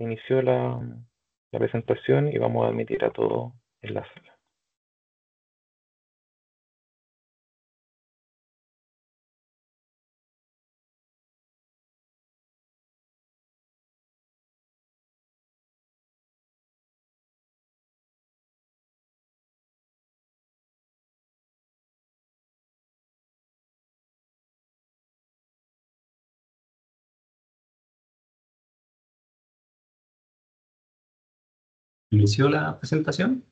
inició la, presentación y vamos a admitir a todo en la sala. Inició la presentación.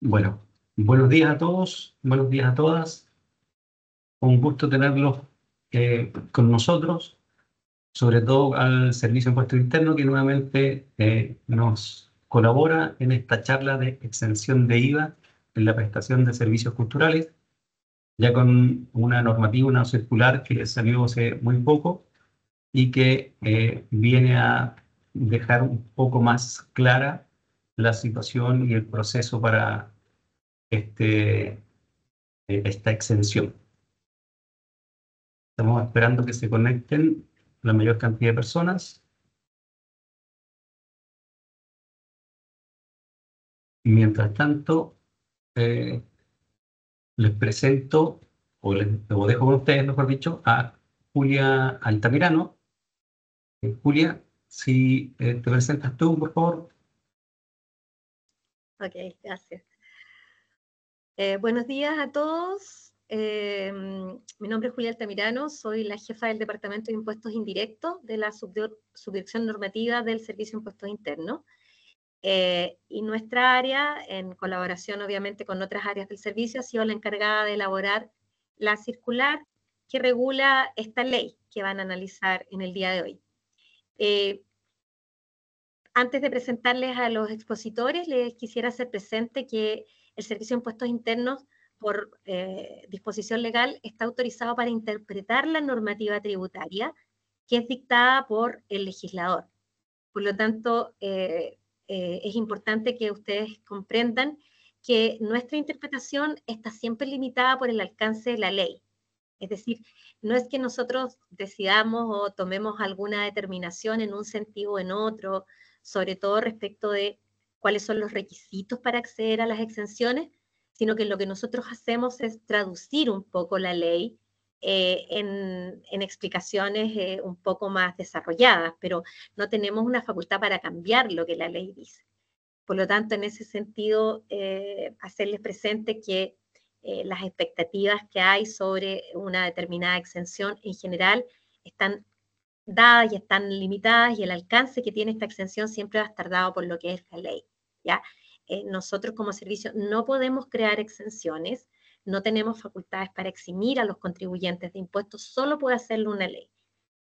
Bueno, buenos días a todos, buenos días a todas. Un gusto tenerlos eh, con nosotros, sobre todo al Servicio de Impuesto Interno que nuevamente eh, nos colabora en esta charla de exención de IVA en la prestación de servicios culturales, ya con una normativa, una circular que salió hace muy poco y que eh, viene a dejar un poco más clara la situación y el proceso para este, eh, esta exención. Estamos esperando que se conecten la mayor cantidad de personas. Mientras tanto, eh, les presento, o les dejo con ustedes, mejor dicho, a Julia Altamirano, Julia, si eh, te presentas tú, por favor. Ok, gracias. Eh, buenos días a todos. Em, mi nombre es Julia Altamirano, soy la jefa del Departamento de Impuestos Indirectos de la Subdirección Normativa del Servicio de Impuestos Internos. Eh, y nuestra área, en colaboración obviamente con otras áreas del servicio, ha sido la encargada de elaborar la circular que regula esta ley que van a analizar en el día de hoy. Eh, antes de presentarles a los expositores, les quisiera hacer presente que el Servicio de Impuestos Internos, por eh, disposición legal, está autorizado para interpretar la normativa tributaria que es dictada por el legislador. Por lo tanto, eh, es importante que ustedes comprendan que nuestra interpretación está siempre limitada por el alcance de la ley es decir, no es que nosotros decidamos o tomemos alguna determinación en un sentido o en otro, sobre todo respecto de cuáles son los requisitos para acceder a las exenciones, sino que lo que nosotros hacemos es traducir un poco la ley eh, en, explicaciones eh, un poco más desarrolladas, pero no tenemos una facultad para cambiar lo que la ley dice. Por lo tanto, en ese sentido, eh, hacerles presente que eh, las expectativas que hay sobre una determinada exención en general están dadas y están limitadas y el alcance que tiene esta exención siempre va a estar dado por lo que es la ley. ¿ya? Eh, nosotros como servicio no podemos crear exenciones, no tenemos facultades para eximir a los contribuyentes de impuestos, solo puede hacerlo una ley.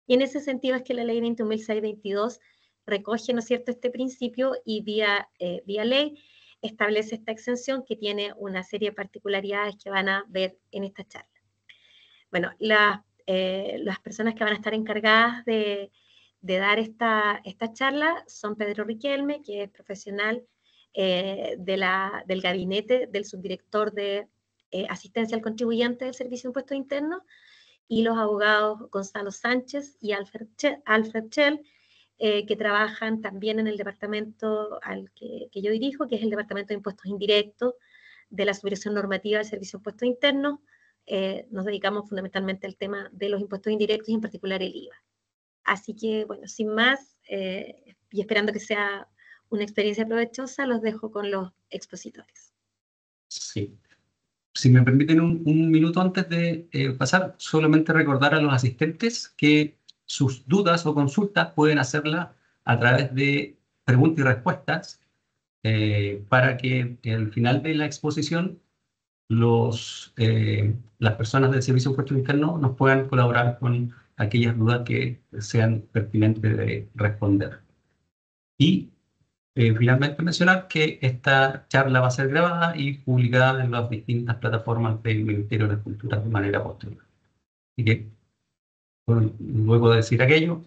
Y en ese sentido es que la ley 21.622 recoge, ¿no es cierto?, este principio y vía eh, ley establece esta exención que tiene una serie de particularidades que van a ver en esta charla. Bueno, las eh, personas que van a estar encargadas de, dar esta, charla son Pedro Riquelme, que es profesional eh, del gabinete del subdirector de eh, asistencia al contribuyente del Servicio de Impuestos Internos, y los abogados Gonzalo Sánchez y Alfred, Schell, eh, que trabajan también en el departamento al que, yo dirijo, que es el Departamento de Impuestos Indirectos de la Subdirección Normativa del Servicio de Impuestos Internos. Eh, nos dedicamos fundamentalmente al tema de los impuestos indirectos y en particular el IVA. Así que, bueno, sin más, eh, y esperando que sea una experiencia provechosa, los dejo con los expositores. Sí. Si me permiten un, minuto antes de pasar, solamente recordar a los asistentes que sus dudas o consultas pueden hacerlas a través de preguntas y respuestas eh, para que al final de la exposición los, eh, las personas del Servicio de Impuestos nos puedan colaborar con aquellas dudas que sean pertinentes de responder. Y eh, finalmente mencionar que esta charla va a ser grabada y publicada en las distintas plataformas del Ministerio de Cultura de manera posterior. Así que bueno, Luego de decir aquello,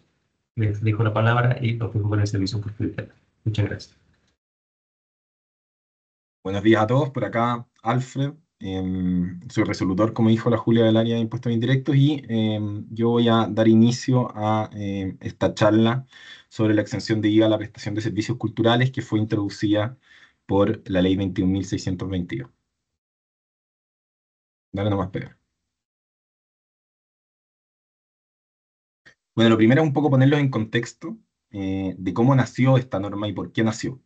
les dejo la palabra y los dejo con el servicio por Muchas gracias. Buenos días a todos. Por acá, Alfred, em, soy resolutor, como dijo la Julia, del área de impuestos indirectos y em, yo voy a dar inicio a em, esta charla sobre la exención de IVA a la prestación de servicios culturales que fue introducida por la ley 21.622. Dale nomás, Pedro. Bueno, lo primero es un poco ponerlos en contexto eh, de cómo nació esta norma y por qué nació.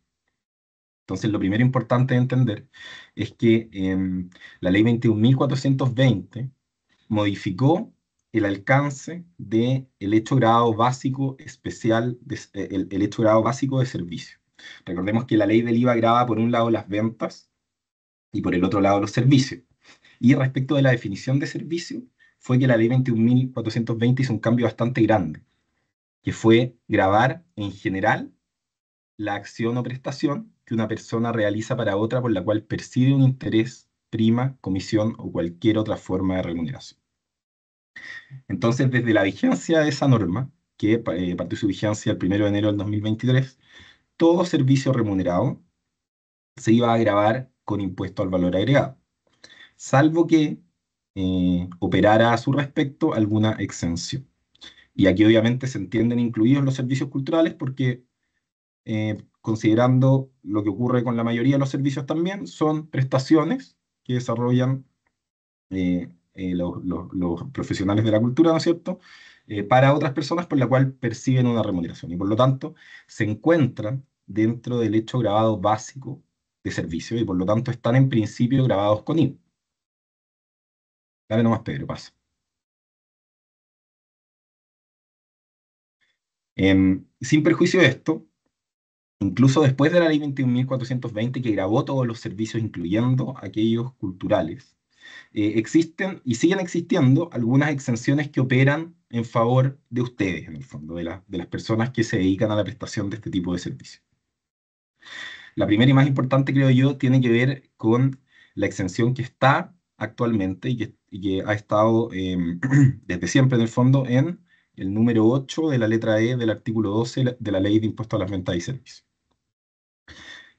Entonces, lo primero importante de entender es que em, la ley 21.420 modificó el alcance del hecho grado básico especial, eh, el, el, hecho grado básico de servicio. Recordemos que la ley del IVA graba por un lado las ventas y por el otro lado los servicios. Y respecto de la definición de servicio, fue que la ley 21.420 hizo un cambio bastante grande, que fue grabar en general la acción o prestación que una persona realiza para otra por la cual percibe un interés, prima, comisión o cualquier otra forma de remuneración. Entonces, desde la vigencia de esa norma, que eh, partió su vigencia el 1 de enero del 2023, todo servicio remunerado se iba a grabar con impuesto al valor agregado, salvo que eh, operara a su respecto alguna exención. Y aquí obviamente se entienden incluidos los servicios culturales porque eh, considerando lo que ocurre con la mayoría de los servicios también, son prestaciones que desarrollan eh, eh, los, profesionales de la cultura, ¿no es cierto?, para otras personas por la cual perciben una remuneración y por lo tanto se encuentran dentro del hecho grabado básico de servicio y por lo tanto están en principio grabados con IVA. Dale nomás, Pedro, pasa. Em, sin perjuicio de esto, incluso después de la ley 21.420 que grabó todos los servicios, incluyendo aquellos culturales, eh, existen y siguen existiendo algunas exenciones que operan en favor de ustedes, en el fondo, de las personas que se dedican a la prestación de este tipo de servicios. La primera y más importante, creo yo, tiene que ver con la exención que está actualmente y que, ha estado em, desde siempre, en el fondo, en el número 8 de la letra E del artículo 12 de la Ley de Impuesto a las Ventas y Servicios,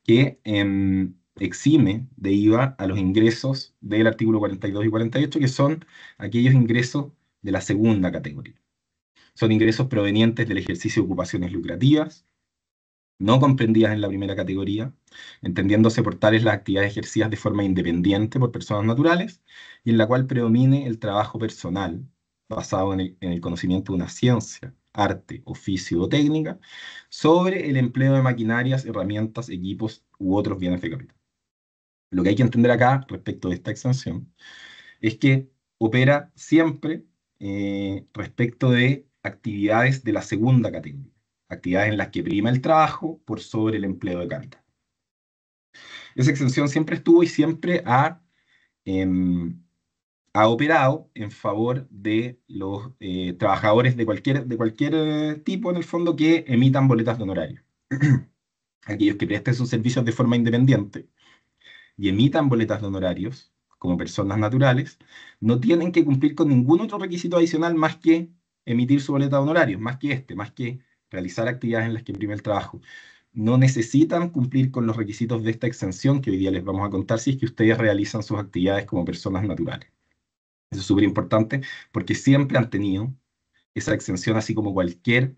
que em, exime de IVA a los ingresos del artículo 42 y 48, que son aquellos ingresos de la segunda categoría. Son ingresos provenientes del ejercicio de ocupaciones lucrativas, no comprendidas en la primera categoría, entendiéndose por tales las actividades ejercidas de forma independiente por personas naturales y en la cual predomine el trabajo personal basado en el, conocimiento de una ciencia, arte, oficio o técnica, sobre el empleo de maquinarias, herramientas, equipos u otros bienes de capital. Lo que hay que entender acá respecto de esta extensión, es que opera siempre eh, respecto de actividades de la segunda categoría actividades en las que prima el trabajo por sobre el empleo de canta. Esa exención siempre estuvo y siempre ha, em, ha operado en favor de los eh, trabajadores de cualquier, de cualquier eh, tipo, en el fondo, que emitan boletas de honorario. Aquellos que presten sus servicios de forma independiente y emitan boletas de honorarios como personas naturales, no tienen que cumplir con ningún otro requisito adicional más que emitir su boleta de honorarios, más que este, más que realizar actividades en las que imprime el trabajo. No necesitan cumplir con los requisitos de esta exención que hoy día les vamos a contar si es que ustedes realizan sus actividades como personas naturales. Eso es súper importante porque siempre han tenido esa exención, así como cualquier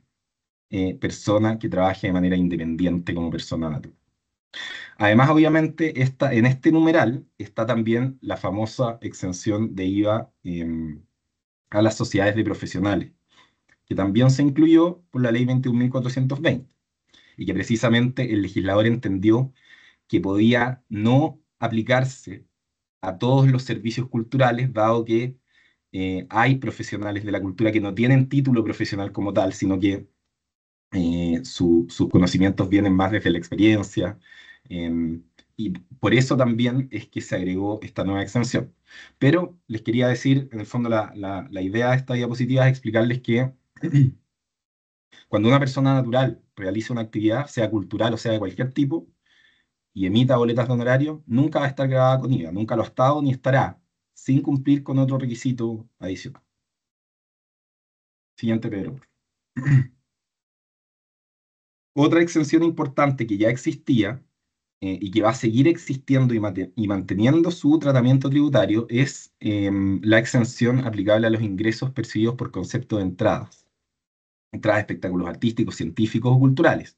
eh, persona que trabaje de manera independiente como persona natural. Además, obviamente, en este numeral está también la famosa exención de IVA em, a las sociedades de profesionales, que también se incluyó por la ley 21.420 y que precisamente el legislador entendió que podía no aplicarse a todos los servicios culturales, dado que eh, hay profesionales de la cultura que no tienen título profesional como tal, sino que eh, sus conocimientos vienen más desde la experiencia. Em, y por eso también es que se agregó esta nueva exención. Pero les quería decir, en el fondo, la, la idea de esta diapositiva es explicarles que Cuando una persona natural realiza una actividad, sea cultural o sea de cualquier tipo, y emita boletas de honorario, nunca va a estar grabada con IVA, nunca lo ha estado ni estará, sin cumplir con otro requisito adicional. Siguiente, Pedro. Otra exención importante que ya existía eh, y que va a seguir existiendo y, manteniendo su tratamiento tributario es em, la exención aplicable a los ingresos percibidos por concepto de entradas. Trae espectáculos artísticos, científicos o culturales,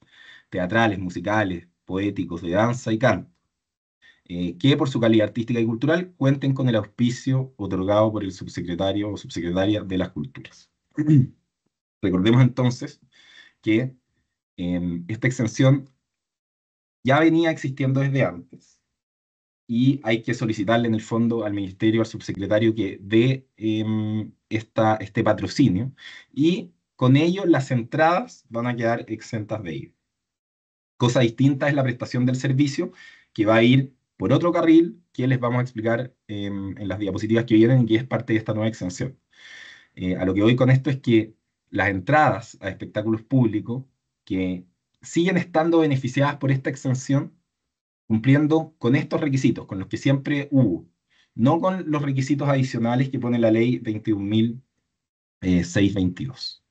teatrales, musicales, poéticos, de danza y canto, eh, que por su calidad artística y cultural cuenten con el auspicio otorgado por el subsecretario o subsecretaria de las culturas. Recordemos entonces que em, esta exención ya venía existiendo desde antes y hay que solicitarle en el fondo al ministerio, al subsecretario que dé em, esta, este patrocinio y con ello, las entradas van a quedar exentas de ir. Cosa distinta es la prestación del servicio, que va a ir por otro carril, que les vamos a explicar en las diapositivas que vienen y que es parte de esta nueva exención. Eh, a lo que voy con esto es que las entradas a espectáculos públicos, que siguen estando beneficiadas por esta exención, cumpliendo con estos requisitos, con los que siempre hubo, no con los requisitos adicionales que pone la ley 21.622.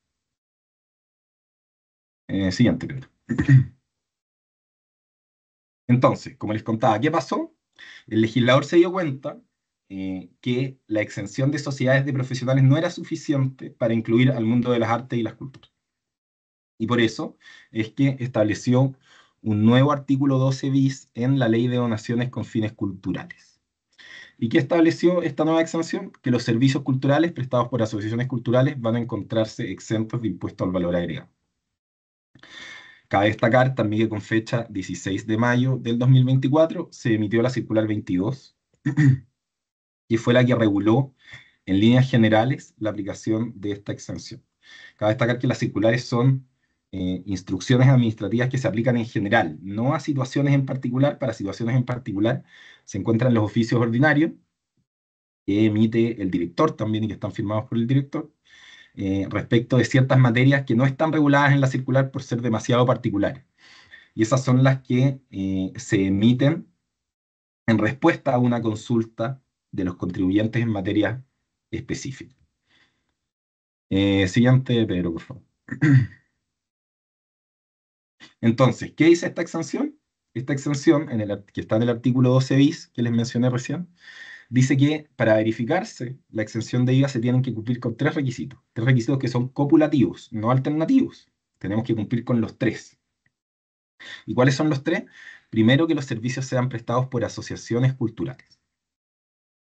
Eh, siguiente, Entonces, como les contaba, ¿qué pasó? El legislador se dio cuenta eh, que la exención de sociedades de profesionales no era suficiente para incluir al mundo de las artes y las culturas. Y por eso es que estableció un nuevo artículo 12 bis en la ley de donaciones con fines culturales. ¿Y qué estableció esta nueva exención? Que los servicios culturales prestados por asociaciones culturales van a encontrarse exentos de impuesto al valor agregado. Cabe destacar también que con fecha 16 de mayo del 2024 se emitió la circular 22, Y fue la que reguló en líneas generales la aplicación de esta exención. Cabe destacar que las circulares son eh, instrucciones administrativas que se aplican en general, no a situaciones en particular. Para situaciones en particular se encuentran los oficios ordinarios que emite el director también y que están firmados por el director. Eh, respecto de ciertas materias que no están reguladas en la circular por ser demasiado particulares. Y esas son las que eh, se emiten en respuesta a una consulta de los contribuyentes en materia específica. Eh, siguiente, Pedro, por favor. Entonces, ¿qué dice esta exención? Esta exención, que está en el artículo 12 bis, que les mencioné recién, dice que para verificarse la exención de IVA se tienen que cumplir con tres requisitos, tres requisitos que son copulativos, no alternativos. Tenemos que cumplir con los tres. ¿Y cuáles son los tres? Primero, que los servicios sean prestados por asociaciones culturales.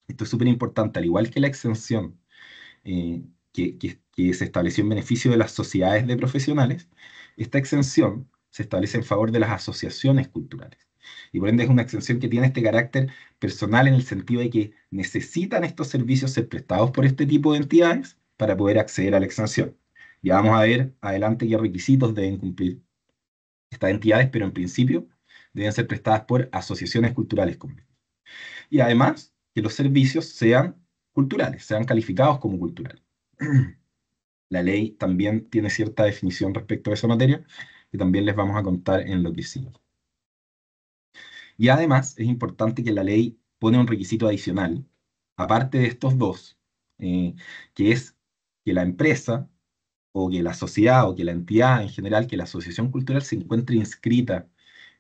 Esto es súper importante, al igual que la exención eh, que se estableció en beneficio de las sociedades de profesionales, esta exención se establece en favor de las asociaciones culturales. Y por ende es una exención que tiene este carácter personal en el sentido de que necesitan estos servicios ser prestados por este tipo de entidades para poder acceder a la exención. Ya vamos a ver adelante qué requisitos deben cumplir estas entidades, pero en principio deben ser prestadas por asociaciones culturales Y además, que los servicios sean culturales, sean calificados como culturales. La ley también tiene cierta definición respecto a esa materia, que también les vamos a contar en lo que sigue. Y además es importante que la ley pone un requisito adicional, aparte de estos dos, eh, que es que la empresa o que la sociedad o que la entidad en general, que la asociación cultural se encuentre inscrita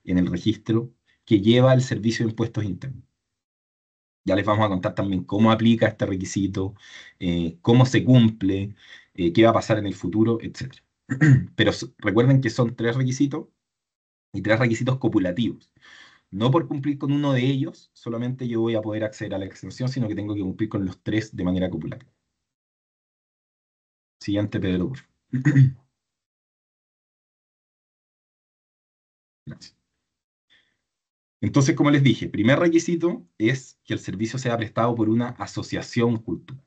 en el registro que lleva el servicio de impuestos internos. Ya les vamos a contar también cómo aplica este requisito, eh, cómo se cumple, eh, qué va a pasar en el futuro, etc. Pero recuerden que son tres requisitos y tres requisitos copulativos no por cumplir con uno de ellos solamente yo voy a poder acceder a la extensión, sino que tengo que cumplir con los tres de manera popular. Siguiente, Pedro. Gracias. Entonces, como les dije, primer requisito es que el servicio sea prestado por una asociación cultural.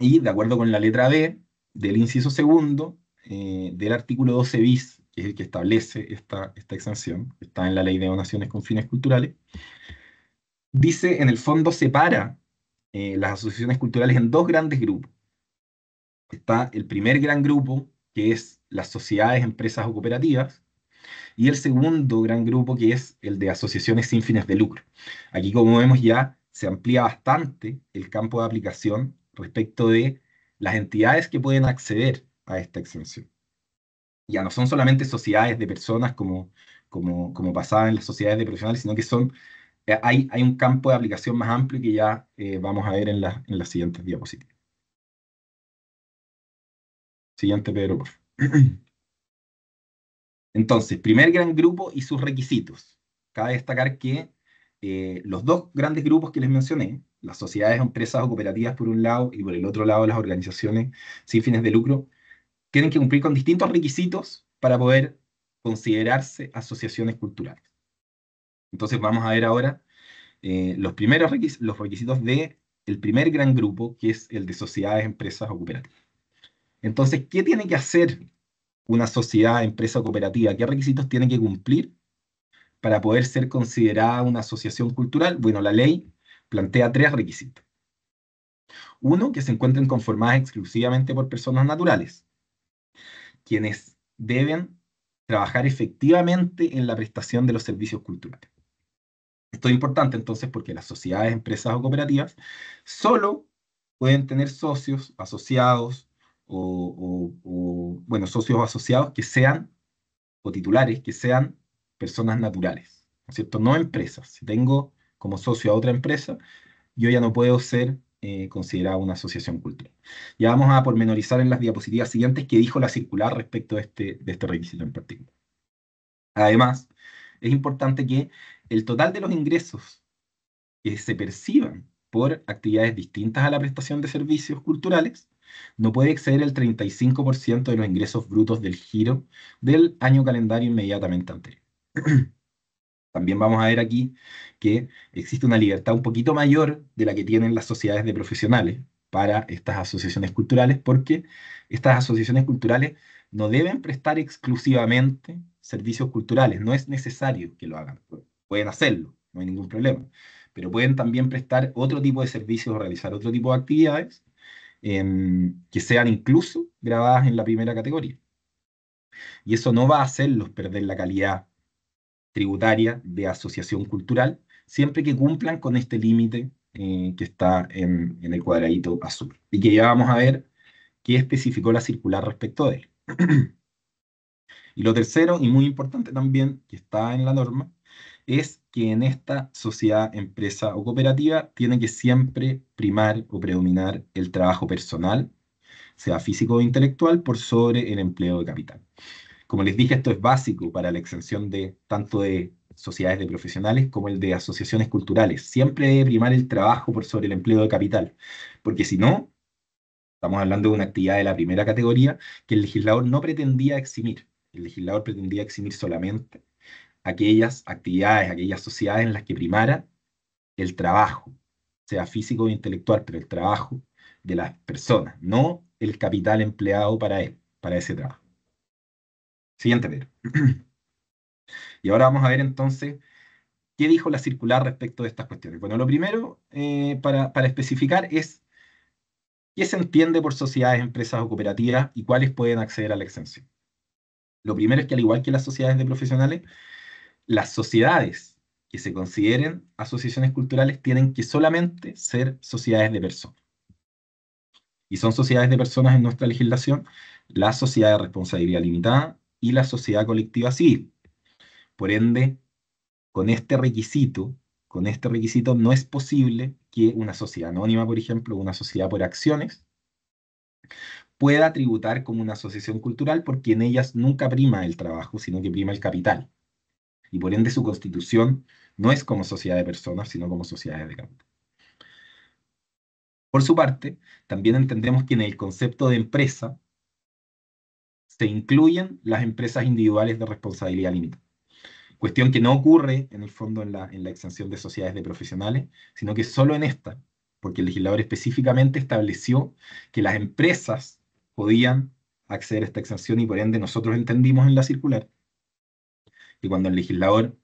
Y de acuerdo con la letra D del inciso segundo eh, del artículo 12 bis que es el que establece esta, esta exención, que está en la ley de donaciones con fines culturales, dice, en el fondo, separa eh, las asociaciones culturales en dos grandes grupos. Está el primer gran grupo, que es las sociedades, empresas o cooperativas, y el segundo gran grupo, que es el de asociaciones sin fines de lucro. Aquí, como vemos, ya se amplía bastante el campo de aplicación respecto de las entidades que pueden acceder a esta exención ya no son solamente sociedades de personas como, como, como en las sociedades de profesionales, sino que son, eh, hay, un campo de aplicación más amplio que ya eh, vamos a ver en, las siguientes diapositivas. Siguiente, Pedro, Entonces, primer gran grupo y sus requisitos. Cabe destacar que eh, los dos grandes grupos que les mencioné, las sociedades, empresas o cooperativas por un lado y por el otro lado las organizaciones sin fines de lucro, tienen que cumplir con distintos requisitos para poder considerarse asociaciones culturales. Entonces vamos a ver ahora eh, los primeros requisitos, los requisitos de primer gran grupo, que es el de sociedades, empresas o cooperativas. Entonces, ¿qué tiene que hacer una sociedad, empresa o cooperativa? ¿Qué requisitos tiene que cumplir para poder ser considerada una asociación cultural? Bueno, la ley plantea tres requisitos. Uno, que se encuentren conformadas exclusivamente por personas naturales quienes deben trabajar efectivamente en la prestación de los servicios culturales. Esto es importante entonces porque las sociedades, empresas o cooperativas solo pueden tener socios, asociados o, bueno, socios asociados que sean, o titulares, que sean personas naturales, ¿no es cierto? No empresas. Si tengo como socio a otra empresa, yo ya no puedo ser eh, considerada una asociación cultural. Ya vamos a pormenorizar en las diapositivas siguientes qué dijo la circular respecto de este, de este requisito en particular. Además, es importante que el total de los ingresos que se perciban por actividades distintas a la prestación de servicios culturales no puede exceder el 35% de los ingresos brutos del giro del año calendario inmediatamente anterior. también vamos a ver aquí que existe una libertad un poquito mayor de la que tienen las sociedades de profesionales para estas asociaciones culturales, porque estas asociaciones culturales no deben prestar exclusivamente servicios culturales, no es necesario que lo hagan, pueden hacerlo, no hay ningún problema, pero pueden también prestar otro tipo de servicios o realizar otro tipo de actividades em, que sean incluso grabadas en la primera categoría. Y eso no va a hacerlos perder la calidad tributaria de asociación cultural, siempre que cumplan con este límite eh, que está en, en, el cuadradito azul. Y que ya vamos a ver qué especificó la circular respecto de él. y lo tercero, y muy importante también, que está en la norma, es que en esta sociedad, empresa o cooperativa tiene que siempre primar o predominar el trabajo personal, sea físico o intelectual, por sobre el empleo de capital. Como les dije, esto es básico para la exención de tanto de sociedades de profesionales como el de asociaciones culturales. Siempre debe primar el trabajo por sobre el empleo de capital, porque si no, estamos hablando de una actividad de la primera categoría que el legislador no pretendía eximir. El legislador pretendía eximir solamente aquellas actividades, aquellas sociedades en las que primara el trabajo, sea físico o intelectual, pero el trabajo de las personas, no el capital empleado para él, e, para ese trabajo. Siguiente, Pedro. y ahora vamos a ver entonces qué dijo la circular respecto de estas cuestiones. Bueno, lo primero eh, para, para especificar es qué se entiende por sociedades, empresas o cooperativas y cuáles pueden acceder a la exención. Lo primero es que al igual que las sociedades de profesionales, las sociedades que se consideren asociaciones culturales tienen que solamente ser sociedades de personas. Y son sociedades de personas en nuestra legislación, la sociedad de responsabilidad limitada, y la sociedad colectiva civil. Por ende, con este requisito, con este requisito no es posible que una sociedad anónima, por ejemplo, una sociedad por acciones, pueda tributar como una asociación cultural porque en ellas nunca prima el trabajo, sino que prima el capital. Y por ende su constitución no es como sociedad de personas, sino como sociedad de capital. Por su parte, también entendemos que en el concepto de empresa se incluyen las empresas individuales de responsabilidad limitada. Cuestión que no ocurre en el fondo en la, en la exención de sociedades de profesionales, sino que solo en esta, porque el legislador específicamente estableció que las empresas podían acceder a esta exención y por ende nosotros entendimos en la circular que cuando el legislador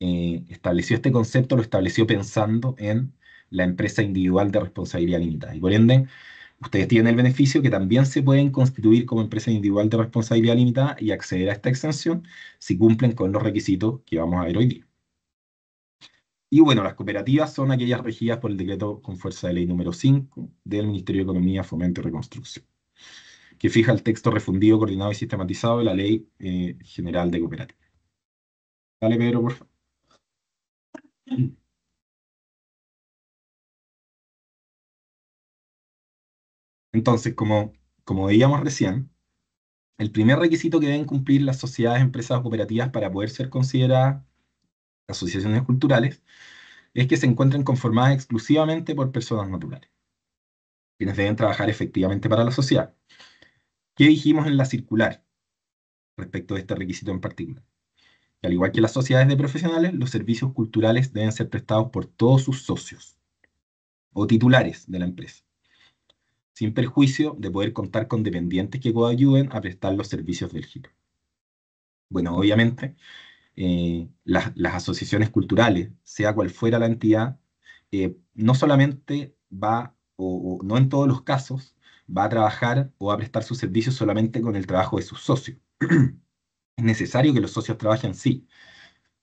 eh, estableció este concepto lo estableció pensando en la empresa individual de responsabilidad limitada. Y por ende, Ustedes tienen el beneficio que también se pueden constituir como empresa individual de responsabilidad limitada y acceder a esta exención si cumplen con los requisitos que vamos a ver hoy día. Y bueno, las cooperativas son aquellas regidas por el decreto con fuerza de ley número 5 del Ministerio de Economía, Fomento y Reconstrucción, que fija el texto refundido, coordinado y sistematizado de la Ley eh, General de Cooperativas. Dale, Pedro, por favor. Entonces, como, veíamos recién, el primer requisito que deben cumplir las sociedades, empresas o cooperativas para poder ser consideradas asociaciones culturales es que se encuentren conformadas exclusivamente por personas naturales, quienes deben trabajar efectivamente para la sociedad. ¿Qué dijimos en la circular respecto de este requisito en particular? al igual que las sociedades de profesionales, los servicios culturales deben ser prestados por todos sus socios o titulares de la empresa sin perjuicio de poder contar con dependientes que coayuden a prestar los servicios del giro. Bueno, obviamente, eh, las, asociaciones culturales, sea cual fuera la entidad, eh, no solamente va, o, o, no en todos los casos, va a trabajar o a prestar sus servicios solamente con el trabajo de sus socios. es necesario que los socios trabajen, sí,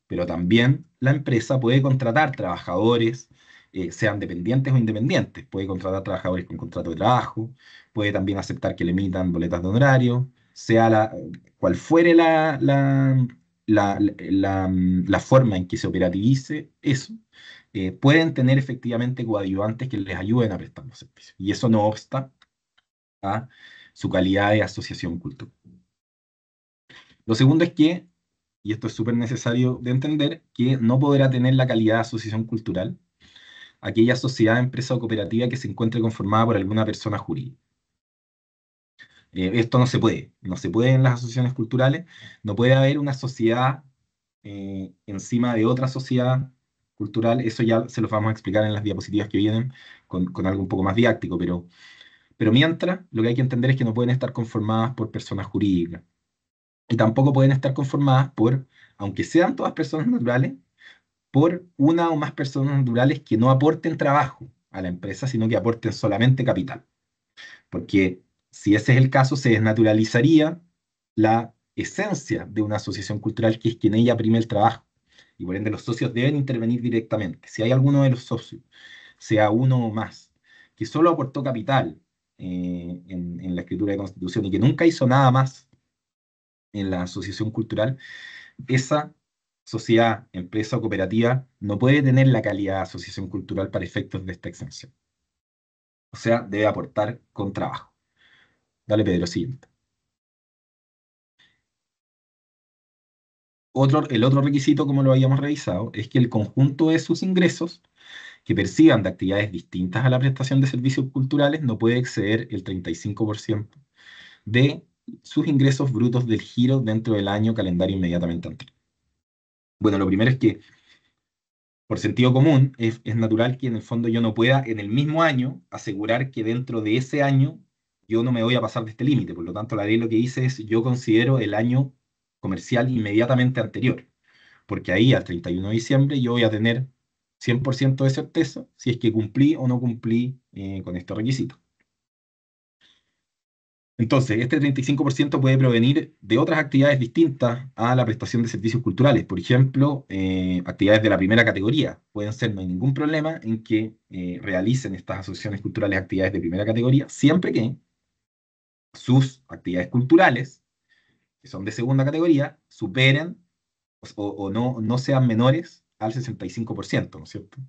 pero también la empresa puede contratar trabajadores, eh, sean dependientes o independientes. Puede contratar trabajadores con contrato de trabajo, puede también aceptar que le emitan boletas de honorario, sea la, cual fuere la, forma en que se operativice eso, eh, pueden tener efectivamente coadyuvantes que les ayuden a prestar los servicios. Y eso no obsta a su calidad de asociación cultural. Lo segundo es que, y esto es súper necesario de entender, que no podrá tener la calidad de asociación cultural aquella sociedad, empresa o cooperativa que se encuentre conformada por alguna persona jurídica. Eh, esto no se puede, no se puede en las asociaciones culturales, no puede haber una sociedad eh, encima de otra sociedad cultural, eso ya se los vamos a explicar en las diapositivas que vienen con, algo un poco más didáctico, pero, pero mientras lo que hay que entender es que no pueden estar conformadas por personas jurídicas y tampoco pueden estar conformadas por, aunque sean todas personas naturales, por una o más personas naturales que no aporten trabajo a la empresa, sino que aporten solamente capital. Porque si ese es el caso, se desnaturalizaría la esencia de una asociación cultural, que es quien ella prime el trabajo. Y por ende los socios deben intervenir directamente. Si hay alguno de los socios, sea uno o más, que solo aportó capital eh, en, en la escritura de constitución y que nunca hizo nada más en la asociación cultural, esa sociedad, empresa o cooperativa no puede tener la calidad de asociación cultural para efectos de esta exención. O sea, debe aportar con trabajo. Dale, Pedro, siguiente. el otro requisito, como lo habíamos revisado, es que el conjunto de sus ingresos que perciban de actividades distintas a la prestación de servicios culturales no puede exceder el 35% de sus ingresos brutos del giro dentro del año calendario inmediatamente anterior. Bueno, lo primero es que, por sentido común, es, natural que en el fondo yo no pueda en el mismo año asegurar que dentro de ese año yo no me voy a pasar de este límite. Por lo tanto, la ley lo que dice es yo considero el año comercial inmediatamente anterior, porque ahí al 31 de diciembre yo voy a tener 100% de certeza si es que cumplí o no cumplí eh, con este requisito. Entonces, este 35% puede provenir de otras actividades distintas a la prestación de servicios culturales. Por ejemplo, eh, actividades de la primera categoría. Pueden ser, no hay ningún problema en que eh, realicen estas asociaciones culturales actividades de primera categoría, siempre que sus actividades culturales, que son de segunda categoría, superen o, no, no sean menores al 65%, ¿no es cierto?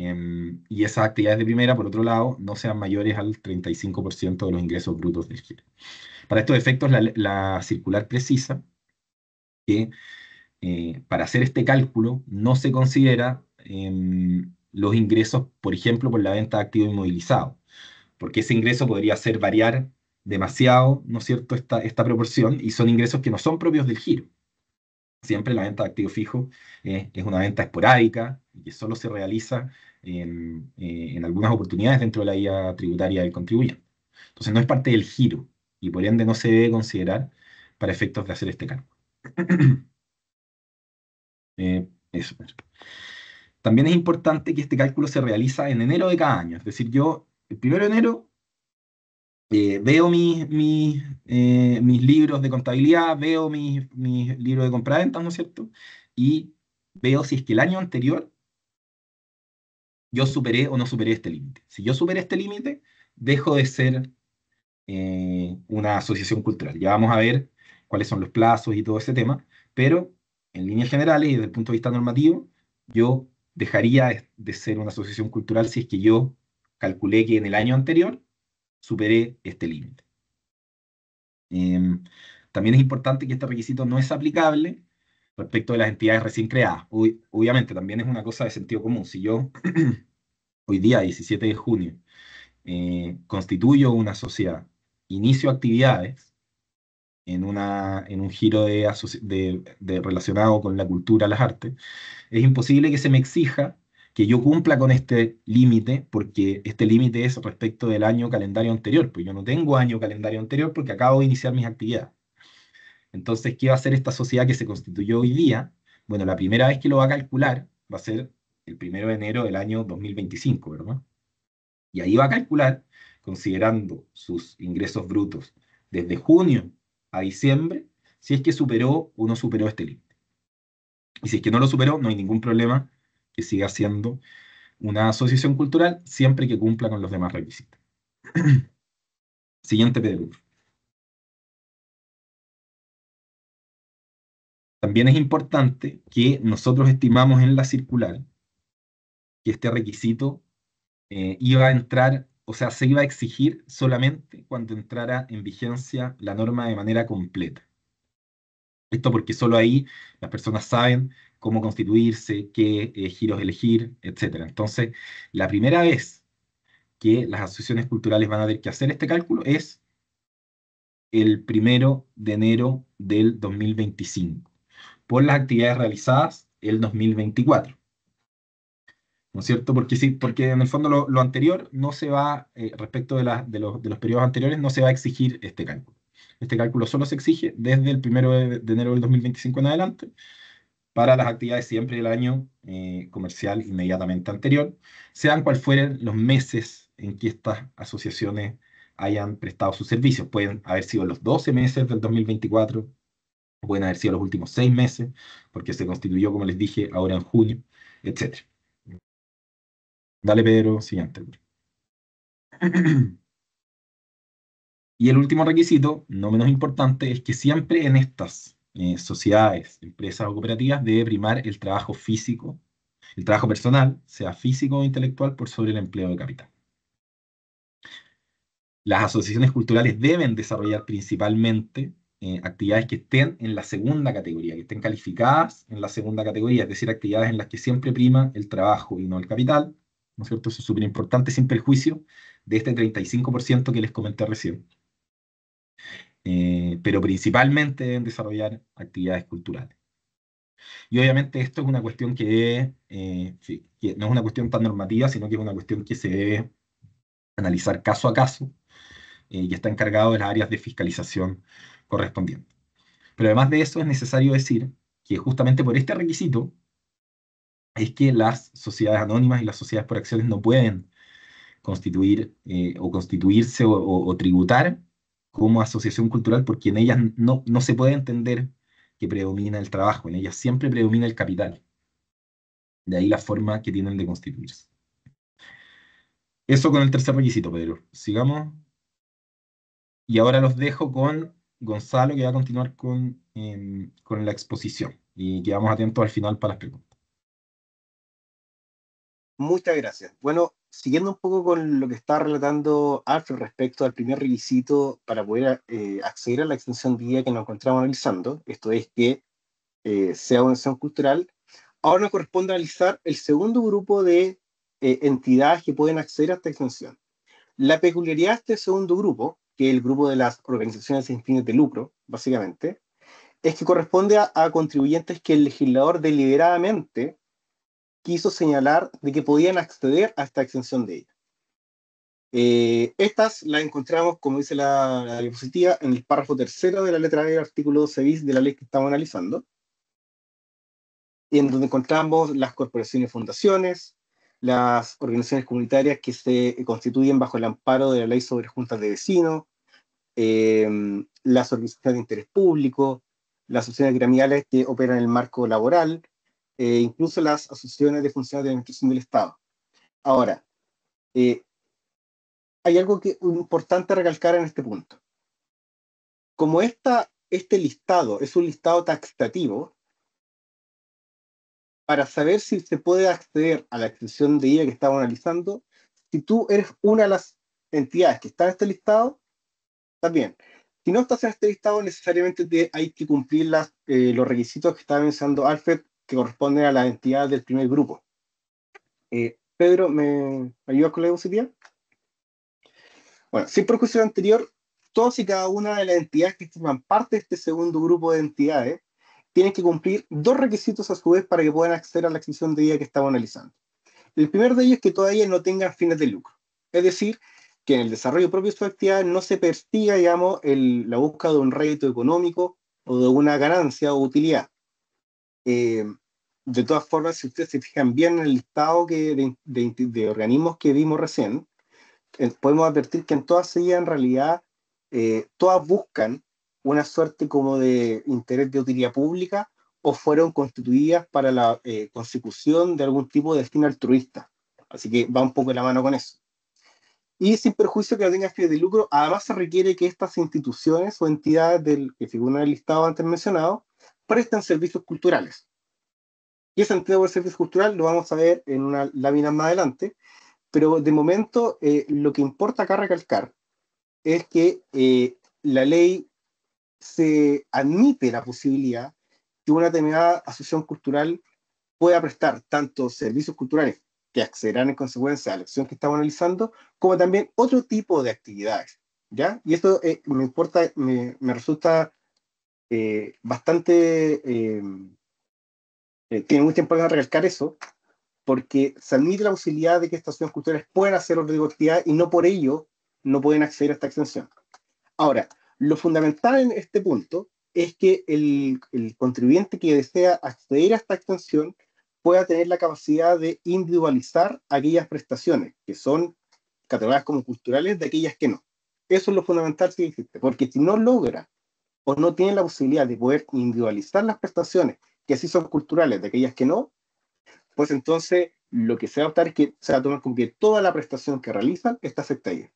Em, y esas actividades de primera, por otro lado, no sean mayores al 35% de los ingresos brutos del giro. Para estos efectos, la, circular precisa que eh, para hacer este cálculo no se considera em, los ingresos, por ejemplo, por la venta de activo inmovilizado, porque ese ingreso podría hacer variar demasiado, ¿no es cierto?, esta, esta proporción y son ingresos que no son propios del giro. Siempre la venta de activo fijo eh, es una venta esporádica y que solo se realiza eh, en, algunas oportunidades dentro de la guía tributaria del contribuyente. Entonces no es parte del giro y por ende no se debe considerar para efectos de hacer este cálculo. Eh, eso. También es importante que este cálculo se realiza en enero de cada año. Es decir, yo el primero de enero eh, veo mis, mis, libros de contabilidad, veo mis, mis libros de compraventa, ¿no es cierto? Y veo si es que el año anterior yo superé o no superé este límite. Si yo superé este límite, dejo de ser eh, una asociación cultural. Ya vamos a ver cuáles son los plazos y todo ese tema, pero en líneas generales y desde el punto de vista normativo, yo dejaría de ser una asociación cultural si es que yo calculé que en el año anterior superé este límite. Em, también es importante que este requisito no es aplicable respecto de las entidades recién creadas. obviamente también es una cosa de sentido común. Si yo hoy día, 17 de junio, eh, constituyo una sociedad, inicio actividades en, una, en un giro de, relacionado con la cultura, las artes, es imposible que se me exija que yo cumpla con este límite, porque este límite es respecto del año calendario anterior, pues yo no tengo año calendario anterior porque acabo de iniciar mis actividades. Entonces, ¿qué va a hacer esta sociedad que se constituyó hoy día? Bueno, la primera vez que lo va a calcular va a ser el primero de enero del año 2025, ¿verdad? Y ahí va a calcular, considerando sus ingresos brutos desde junio a diciembre, si es que superó o no superó este límite. Y si es que no lo superó, no hay ningún problema que siga siendo una asociación cultural siempre que cumpla con los demás requisitos. Siguiente PDF. También es importante que nosotros estimamos en la circular que este requisito eh, iba a entrar, o sea, se iba a exigir solamente cuando entrara en vigencia la norma de manera completa. Esto porque solo ahí las personas saben cómo constituirse, qué eh, giros elegir, etc. Entonces, la primera vez que las asociaciones culturales van a tener que hacer este cálculo es el primero de enero del 2025 por las actividades realizadas el 2024. ¿No es cierto? Porque sí, porque en el fondo lo, anterior no se va, eh, respecto de, los, de, los, periodos anteriores, no se va a exigir este cálculo. Este cálculo solo se exige desde el 1 de, enero del 2025 en adelante para las actividades siempre del año eh, comercial inmediatamente anterior, sean cuales fueran los meses en que estas asociaciones hayan prestado sus servicios. Pueden haber sido los 12 meses del 2024, pueden haber sido los últimos seis meses, porque se constituyó, como les dije, ahora en junio, etc. Dale, Pedro, siguiente. Y el último requisito, no menos importante, es que siempre en estas eh, sociedades, empresas o cooperativas debe primar el trabajo físico, el trabajo personal, sea físico o intelectual, por sobre el empleo de capital. Las asociaciones culturales deben desarrollar principalmente eh, actividades que estén en la segunda categoría, que estén calificadas en la segunda categoría, es decir, actividades en las que siempre prima el trabajo y no el capital, ¿no es cierto? Eso es súper importante, sin perjuicio de este 35% que les comenté recién. Eh, pero principalmente deben desarrollar actividades culturales. Y obviamente esto es una cuestión eh, que, no es una cuestión tan normativa, sino que es una cuestión que se debe analizar caso a caso eh, y está encargado de las áreas de fiscalización correspondiente. Pero además de eso es necesario decir que justamente por este requisito es que las sociedades anónimas y las sociedades por acciones no pueden constituir eh, o constituirse o, tributar como asociación cultural porque en ellas no, no se puede entender que predomina el trabajo, en ellas siempre predomina el capital. De ahí la forma que tienen de constituirse. Eso con el tercer requisito, Pedro. Sigamos. Y ahora los dejo con Gonzalo, que va a continuar em, con, la exposición. Y quedamos atentos al final para las preguntas. Muchas gracias. Bueno, siguiendo un poco con lo que está relatando Alfred respecto al primer requisito para poder eh, acceder a la extensión día que nos encontramos analizando, esto es que eh, sea una extensión cultural, ahora nos corresponde analizar el segundo grupo de eh, entidades que pueden acceder a esta extensión. La peculiaridad de este segundo grupo que el grupo de las organizaciones sin fines de lucro, básicamente, es que corresponde a, contribuyentes que el legislador deliberadamente quiso señalar de que podían acceder a esta exención de ella. Eh, estas las encontramos, como dice la, la, diapositiva, en el párrafo tercero de la letra B e, del artículo 12 bis de la ley que estamos analizando, en donde encontramos las corporaciones y fundaciones, las organizaciones comunitarias que se constituyen bajo el amparo de la ley sobre juntas de vecinos, em, las organizaciones de interés público, las asociaciones gremiales que operan en el marco laboral, e incluso las asociaciones de funcionarios de administración del Estado. Ahora, eh, hay algo que, importante recalcar en este punto. Como esta, este listado es un listado taxativo, para saber si se puede acceder a la extensión de IA que estamos analizando, si tú eres una de las entidades que está en este listado, está bien. Si no estás en este listado, necesariamente hay que cumplir las, eh, los requisitos que está mencionando Alfred, que corresponden a la entidad del primer grupo. Eh, Pedro, ¿me ayudas con la diapositiva? Bueno, sin perjuicio anterior, todos y cada una de las entidades que forman parte de este segundo grupo de entidades tienen que cumplir dos requisitos a su vez para que puedan acceder a la exención de IVA que estamos analizando. El primer de ellos es que todavía no tengan fines de lucro, es decir, que en el desarrollo propio de su actividad no se persiga, digamos, el, la búsqueda de un rédito económico o de una ganancia o utilidad. Eh, de todas formas, si ustedes se fijan bien en el listado que de, organismos que vimos recién, eh, podemos advertir que en todas ellas, en realidad, eh, todas buscan una suerte como de interés de utilidad pública o fueron constituidas para la eh, consecución de algún tipo de destino altruista. Así que va un poco de la mano con eso. Y sin perjuicio que no tenga fines de lucro, además se requiere que estas instituciones o entidades del, que figuran en el listado antes mencionado presten servicios culturales. Y ese sentido por servicio cultural lo vamos a ver en una lámina más adelante, pero de momento eh, lo que importa acá recalcar es que eh, la ley se admite la posibilidad que una determinada asociación cultural pueda prestar tanto servicios culturales que accederán en consecuencia a la acción que estamos analizando, como también otro tipo de actividades. ¿ya? Y esto eh, me importa, me, resulta eh, bastante... Eh, tiene mucho tiempo para recalcar eso, porque se admite la posibilidad de que estas asociaciones culturales puedan hacer de actividad y no por ello no pueden acceder a esta extensión Ahora, lo fundamental en este punto es que el, contribuyente que desea acceder a esta extensión pueda tener la capacidad de individualizar aquellas prestaciones que son catalogadas como culturales de aquellas que no. Eso es lo fundamental si existe, porque si no logra o no tiene la posibilidad de poder individualizar las prestaciones que sí son culturales de aquellas que no, pues entonces lo que se va a optar es que se va a tomar cumplir toda la prestación que realizan está afectada.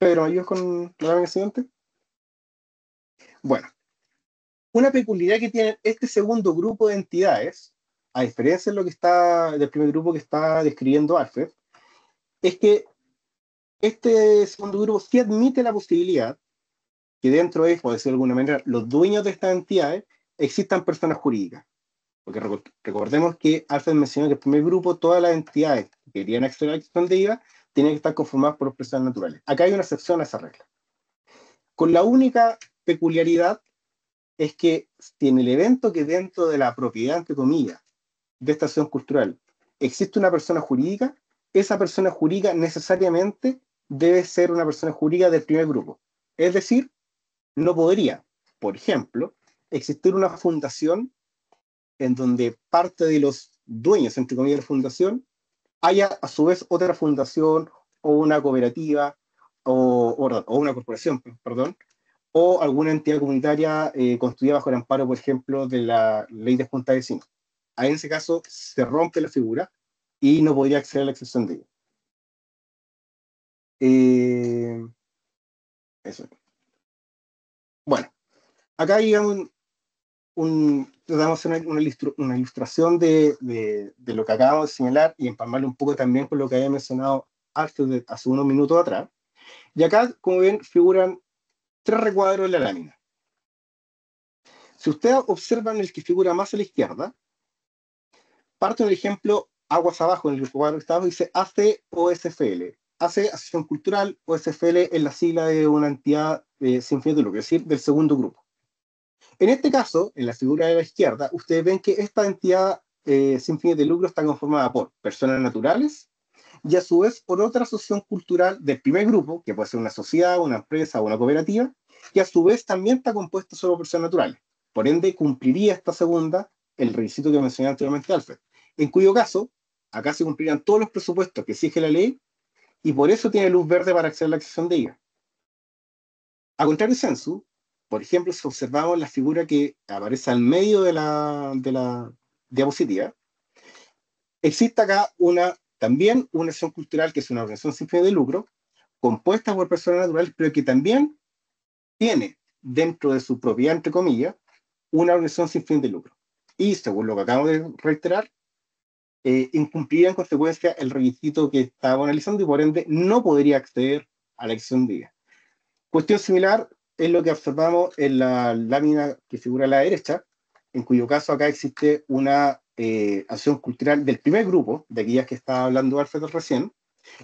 Pero ellos con la siguiente? Bueno, una peculiaridad que tiene este segundo grupo de entidades, a diferencia de lo que está, del primer grupo que está describiendo Alfred, es que este segundo grupo sí admite la posibilidad que dentro de, por decirlo de alguna manera, los dueños de estas entidades existan personas jurídicas. Porque recordemos que Alfred mencionó que el primer grupo, todas las entidades que querían acceder a la de IVA, tienen que estar conformadas por personas naturales. Acá hay una excepción a esa regla. Con la única peculiaridad es que en el evento que dentro de la propiedad, entre comillas, de esta acción cultural existe una persona jurídica, esa persona jurídica necesariamente debe ser una persona jurídica del primer grupo. Es decir, no podría, por ejemplo, existir una fundación en donde parte de los dueños, entre comillas, de la fundación haya a su vez otra fundación o una cooperativa o, una corporación, perdón, o alguna entidad comunitaria eh, construida bajo el amparo, por ejemplo, de la ley de junta de vecinos. Ahí en ese caso se rompe la figura y no podría acceder a la excepción de ella. Eh, eso. Bueno, acá hay un, damos una, ilustración de, lo que acabamos de señalar y empalmarlo un poco también con lo que había mencionado hace unos minutos atrás. Y acá, como ven, figuran tres recuadros en la lámina. Si ustedes observan el que figura más a la izquierda, parte del ejemplo aguas abajo en el recuadro que Estados, dice AC OSFL. AC, Asociación Cultural, OSFL es la sigla de una entidad eh, sin fin de lucro, es decir, del segundo grupo. En este caso, en la figura de la izquierda, ustedes ven que esta entidad eh, sin fines de lucro está conformada por personas naturales y a su vez por otra asociación cultural del primer grupo, que puede ser una sociedad, una empresa o una cooperativa, que, a su vez también está compuesta solo por personas naturales. Por ende, cumpliría esta segunda el requisito que mencioné anteriormente, Alfred, en cuyo caso, acá se cumplirían todos los presupuestos que exige la ley y por eso tiene luz verde para acceder a la acción de ella. A contrario de Censu, por ejemplo, si observamos la figura que aparece al medio de la, diapositiva, existe acá una, también una acción cultural que es una organización sin fin de lucro, compuesta por personas naturales, pero que también tiene dentro de su propiedad, entre comillas, una organización sin fin de lucro. Y según lo que acabo de reiterar, eh, incumpliría en consecuencia el requisito que estaba analizando y por ende no podría acceder a la acción de día. Cuestión similar es lo que observamos en la lámina que figura a la derecha, en cuyo caso acá existe una eh, acción cultural del primer grupo, de aquellas que estaba hablando Alfredo recién,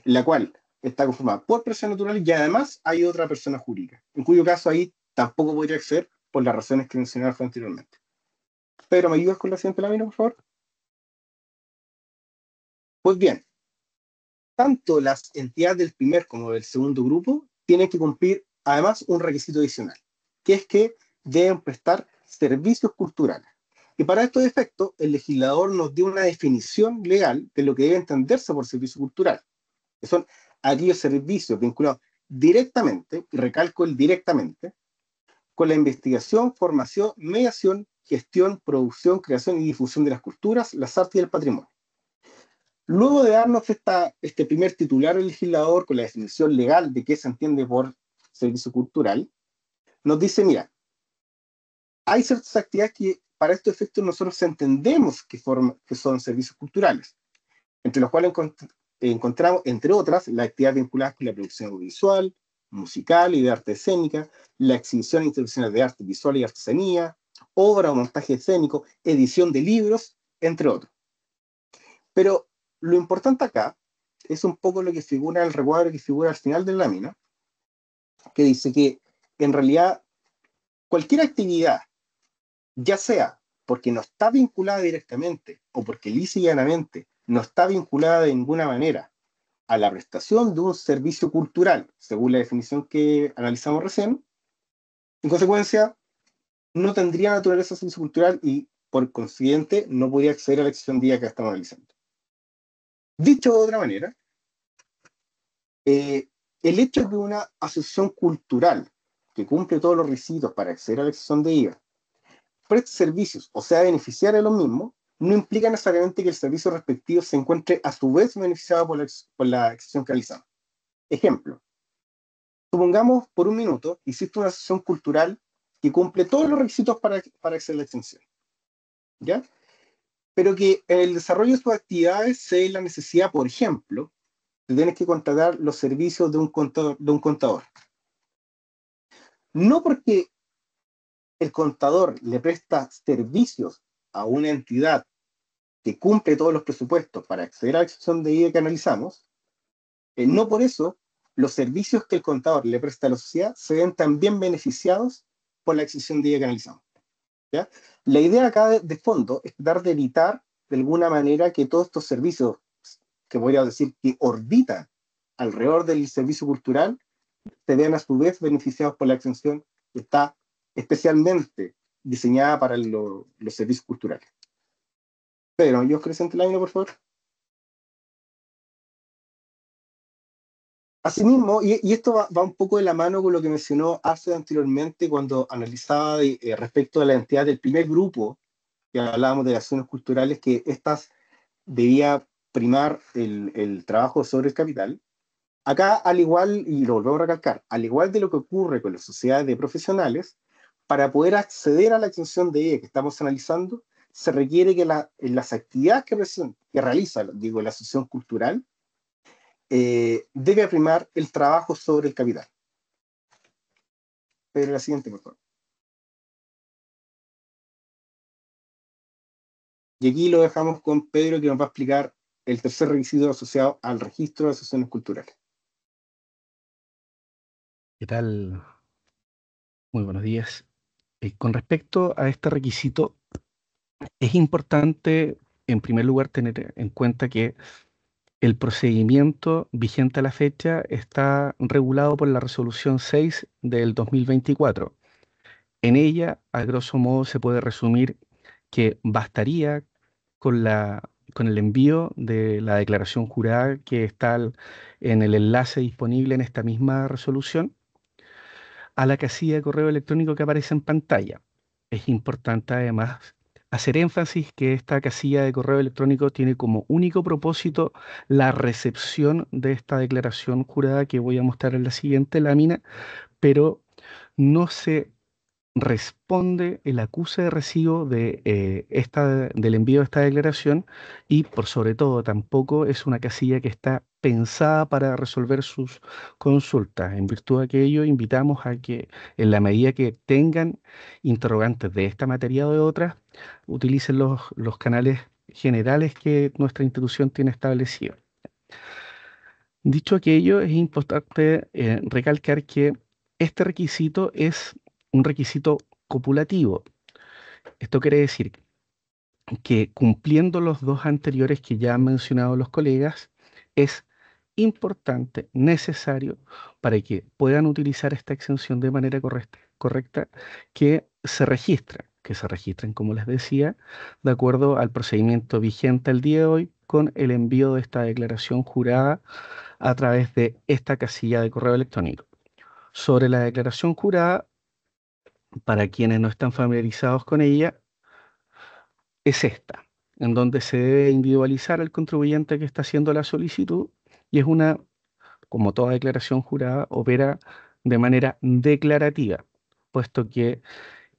la cual está conformada por presión natural y además hay otra persona jurídica, en cuyo caso ahí tampoco podría acceder por las razones que mencionaba anteriormente. Pedro, ¿me ayudas con la siguiente lámina, por favor? Pues bien, tanto las entidades del primer como del segundo grupo tienen que cumplir Además, un requisito adicional, que es que deben prestar servicios culturales. Y para estos efectos, el legislador nos dio una definición legal de lo que debe entenderse por servicio cultural, que son aquellos servicios vinculados directamente, y recalco el directamente, con la investigación, formación, mediación, gestión, producción, creación y difusión de las culturas, las artes y el patrimonio. Luego de darnos esta, este primer titular el legislador con la definición legal de qué se entiende por Servicio Cultural, nos dice, mira, hay ciertas actividades que para estos efectos nosotros entendemos que, forma, que son servicios culturales, entre los cuales encontramos, entre otras, la actividad vinculada con la producción audiovisual, musical y de arte escénica, la exhibición e internacional de arte visual y artesanía, obra o montaje escénico, edición de libros, entre otros. Pero lo importante acá es un poco lo que figura el recuadro que figura al final de la lámina, que dice que en realidad cualquier actividad, ya sea porque no está vinculada directamente o porque lisa no está vinculada de ninguna manera a la prestación de un servicio cultural, según la definición que analizamos recién, en consecuencia, no tendría naturaleza de servicio cultural y, por consiguiente, no podría acceder a la excepción día que estamos analizando. Dicho de otra manera, eh, el hecho de que una asociación cultural que cumple todos los requisitos para acceder a la exención de IVA preste servicios o sea beneficiar a los mismos, no implica necesariamente que el servicio respectivo se encuentre a su vez beneficiado por la, por la que realizamos. Ejemplo, supongamos por un minuto existe una asociación cultural que cumple todos los requisitos para, para acceder a la extensión, ¿ya? Pero que en el desarrollo de sus actividades se dé la necesidad, por ejemplo, tienes que contratar los servicios de un contador. De un contador. No porque el contador le presta servicios a una entidad que cumple todos los presupuestos para acceder a la excepción de IVA e que analizamos, eh, no por eso los servicios que el contador le presta a la sociedad se ven también beneficiados por la excepción de IVA e que analizamos. La idea acá de, fondo es dar de evitar de alguna manera que todos estos servicios que podría decir que orbita alrededor del servicio cultural, se vean a su vez beneficiados por la extensión que está especialmente diseñada para los servicios culturales. Pero, yo el la por favor. Asimismo, y, esto va, un poco de la mano con lo que mencionó hace anteriormente cuando analizaba eh, respecto a la entidad del primer grupo que hablábamos de las zonas culturales, que estas debía primar el, trabajo sobre el capital, acá al igual, y lo volvemos a recalcar, al igual de lo que ocurre con las sociedades de profesionales, para poder acceder a la extensión de ella que estamos analizando, se requiere que las actividades que, realiza digo, la asociación cultural eh, debe primar el trabajo sobre el capital. Pedro, la siguiente, por favor. Y aquí lo dejamos con Pedro que nos va a explicar el tercer requisito asociado al registro de asociaciones culturales. ¿Qué tal? Muy buenos días. Eh, con respecto a este requisito, es importante, en primer lugar, tener en cuenta que el procedimiento vigente a la fecha está regulado por la resolución 6 del 2024. En ella, a grosso modo, se puede resumir que bastaría con la con el envío de la declaración jurada que está en el enlace disponible en esta misma resolución a la casilla de correo electrónico que aparece en pantalla. Es importante además hacer énfasis que esta casilla de correo electrónico tiene como único propósito la recepción de esta declaración jurada que voy a mostrar en la siguiente lámina, pero no se responde el acuse de recibo de, eh, esta, del envío de esta declaración y por sobre todo tampoco es una casilla que está pensada para resolver sus consultas. En virtud de aquello, invitamos a que en la medida que tengan interrogantes de esta materia o de otras, utilicen los, los canales generales que nuestra institución tiene establecido. Dicho aquello, es importante eh, recalcar que este requisito es un requisito copulativo. Esto quiere decir que cumpliendo los dos anteriores que ya han mencionado los colegas, es importante, necesario, para que puedan utilizar esta exención de manera correcta, correcta que se registra, que se registren, como les decía, de acuerdo al procedimiento vigente el día de hoy, con el envío de esta declaración jurada a través de esta casilla de correo electrónico. Sobre la declaración jurada para quienes no están familiarizados con ella, es esta, en donde se debe individualizar al contribuyente que está haciendo la solicitud y es una, como toda declaración jurada, opera de manera declarativa, puesto que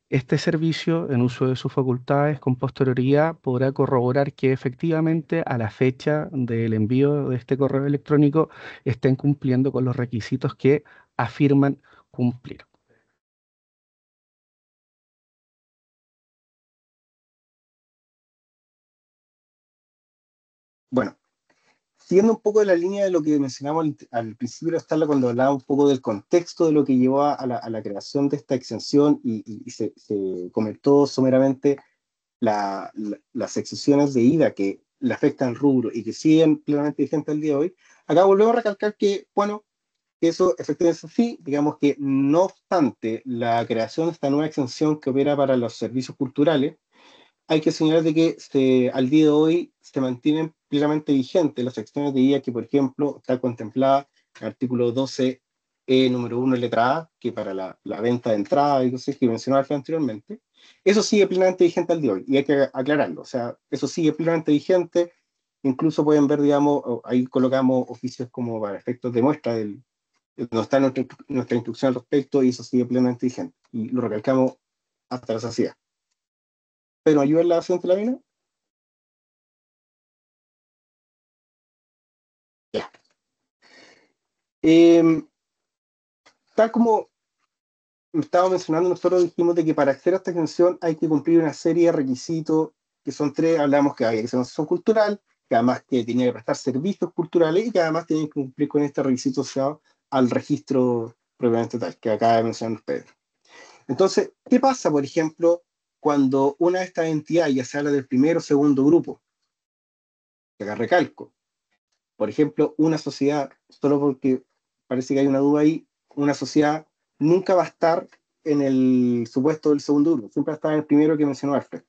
este servicio, en uso de sus facultades, con posterioridad podrá corroborar que efectivamente a la fecha del envío de este correo electrónico estén cumpliendo con los requisitos que afirman cumplir. Bueno, siguiendo un poco de la línea de lo que mencionamos al, principio de la cuando hablaba un poco del contexto de lo que llevó a la, creación de esta exención y, se, comentó someramente las exenciones de IVA que le afectan al rubro y que siguen plenamente vigentes al día de hoy, acá volvemos a recalcar que, bueno, eso efectivamente sí, digamos que no obstante la creación de esta nueva exención que opera para los servicios culturales, hay que señalar de que al día de hoy se mantienen plenamente vigentes las secciones de IA que, por ejemplo, está contemplada en el artículo 12, e, número 1, letra A, que para la, venta de entrada y cosas que mencionaba anteriormente. Eso sigue plenamente vigente al día de hoy y hay que aclararlo. O sea, eso sigue plenamente vigente. Incluso pueden ver, digamos, ahí colocamos oficios como para efectos de muestra del, no está nuestra, nuestra instrucción al respecto y eso sigue plenamente vigente. Y lo recalcamos hasta la saciedad pero ayuda en la de Ya. Eh, tal como estaba mencionando, nosotros dijimos que para hacer a esta exención hay que cumplir una serie de requisitos, que son tres, hablamos que hay exención cultural, que además que eh, tenía que prestar servicios culturales y que además tiene que cumplir con este requisito asociado al registro propiamente tal, que acaba de mencionar Pedro. Entonces, ¿qué pasa, por ejemplo, cuando una de estas entidades, ya sea la del primero o segundo grupo, que acá recalco, por ejemplo, una sociedad, solo porque parece que hay una duda ahí, una sociedad nunca va a estar en el supuesto del segundo grupo, siempre va a estar en el primero que mencionó Alfred.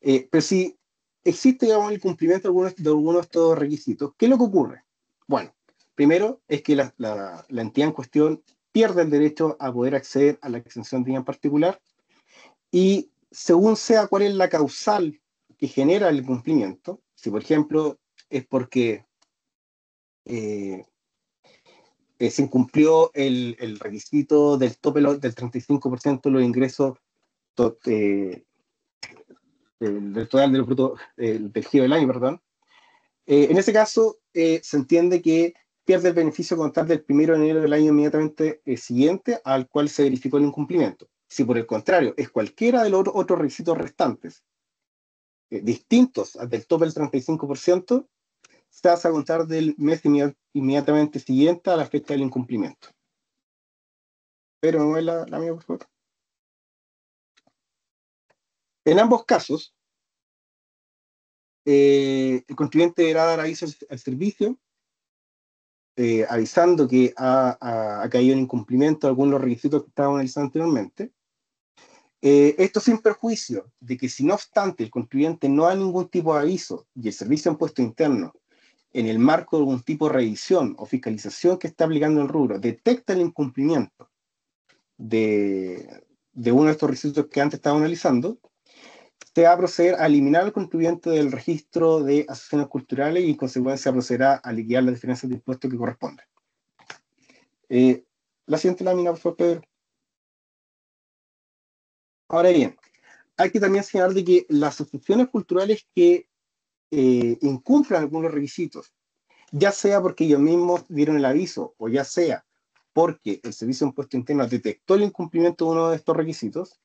Eh, pero si existe, digamos, el cumplimiento de algunos, de estos requisitos, ¿qué es lo que ocurre? Bueno, primero es que la, la entidad en cuestión pierde el derecho a poder acceder a la exención de en particular y según sea cuál es la causal que genera el incumplimiento, si por ejemplo es porque eh, eh, se incumplió el, requisito del tope del 35% de los ingresos eh, del, total de los del giro del año, perdón, en ese caso se entiende que pierde el beneficio contar del 1 de enero del año inmediatamente siguiente al cual se verificó el incumplimiento. Si por el contrario es cualquiera de los otros requisitos restantes, eh, distintos al del tope del 35%, se hace a contar del mes inmediatamente siguiente a la fecha del incumplimiento. Pero no es la, mía, por favor. En ambos casos, eh, el contribuyente deberá dar aviso al, servicio eh, avisando que ha, caído en incumplimiento de algunos los requisitos que estaban analizando anteriormente eh, esto sin perjuicio de que si no obstante el contribuyente no da ningún tipo de aviso y el servicio de impuesto interno, en el marco de algún tipo de revisión o fiscalización que está aplicando el rubro, detecta el incumplimiento de, uno de estos requisitos que antes estaba analizando, se va a proceder a eliminar al contribuyente del registro de asociaciones culturales y en consecuencia procederá a liquidar las diferencias de impuestos que corresponden. Eh, la siguiente lámina, por favor, Pedro. Ahora bien, hay que también señalar de que las asociaciones culturales que eh, incumplan algunos requisitos, ya sea porque ellos mismos dieron el aviso o ya sea porque el Servicio de Impuesto Interno detectó el incumplimiento de uno de estos requisitos,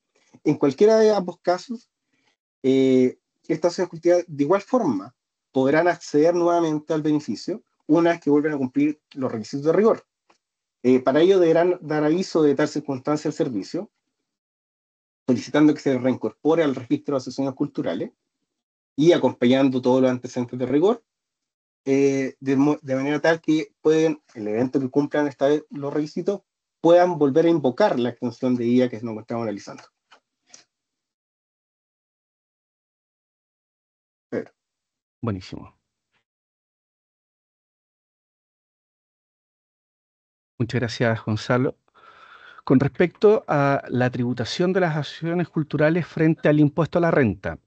en cualquiera de ambos casos, eh, estas asociaciones de igual forma podrán acceder nuevamente al beneficio una vez que vuelvan a cumplir los requisitos de rigor. Eh, para ello deberán dar aviso de tal circunstancia al servicio solicitando que se reincorpore al registro de asociaciones culturales y acompañando todos los antecedentes de rigor, eh, de, manera tal que pueden, el evento que cumplan esta vez los requisitos, puedan volver a invocar la extensión de IA que nos estamos analizando. Buenísimo. Muchas gracias, Gonzalo con respecto a la tributación de las acciones culturales frente al impuesto a la renta.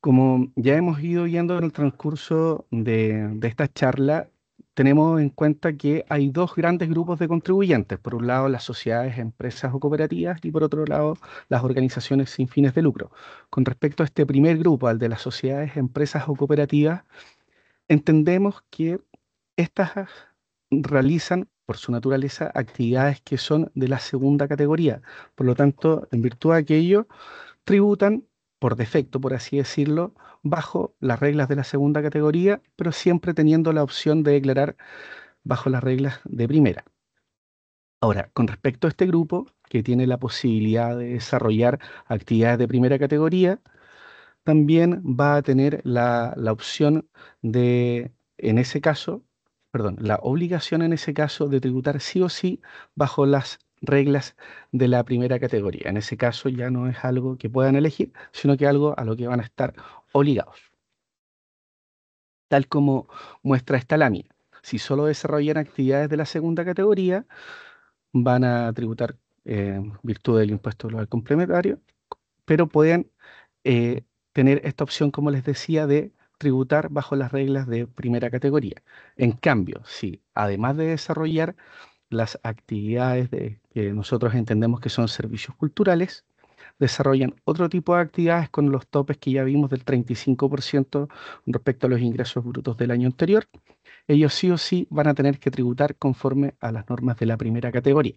Como ya hemos ido viendo en el transcurso de, de esta charla, tenemos en cuenta que hay dos grandes grupos de contribuyentes. Por un lado, las sociedades, empresas o cooperativas y por otro lado, las organizaciones sin fines de lucro. Con respecto a este primer grupo, al de las sociedades, empresas o cooperativas, entendemos que estas realizan por su naturaleza, actividades que son de la segunda categoría. Por lo tanto, en virtud de aquello, tributan por defecto, por así decirlo, bajo las reglas de la segunda categoría, pero siempre teniendo la opción de declarar bajo las reglas de primera. Ahora, con respecto a este grupo que tiene la posibilidad de desarrollar actividades de primera categoría, también va a tener la, la opción de, en ese caso, perdón, la obligación en ese caso de tributar sí o sí bajo las reglas de la primera categoría. En ese caso ya no es algo que puedan elegir, sino que algo a lo que van a estar obligados. Tal como muestra esta lámina. Si solo desarrollan actividades de la segunda categoría, van a tributar en eh, virtud del impuesto global complementario, pero pueden eh, tener esta opción, como les decía, de tributar bajo las reglas de primera categoría. En cambio, si además de desarrollar las actividades que nosotros entendemos que son servicios culturales, desarrollan otro tipo de actividades con los topes que ya vimos del 35% respecto a los ingresos brutos del año anterior, ellos sí o sí van a tener que tributar conforme a las normas de la primera categoría.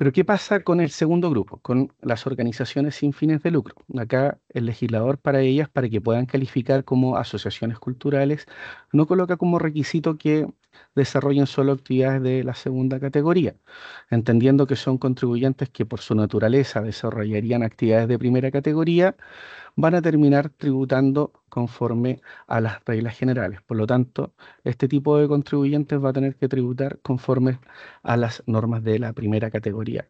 Pero ¿qué pasa con el segundo grupo, con las organizaciones sin fines de lucro? Acá el legislador para ellas, para que puedan calificar como asociaciones culturales, no coloca como requisito que desarrollen solo actividades de la segunda categoría, entendiendo que son contribuyentes que por su naturaleza desarrollarían actividades de primera categoría, van a terminar tributando conforme a las reglas generales. Por lo tanto, este tipo de contribuyentes va a tener que tributar conforme a las normas de la primera categoría.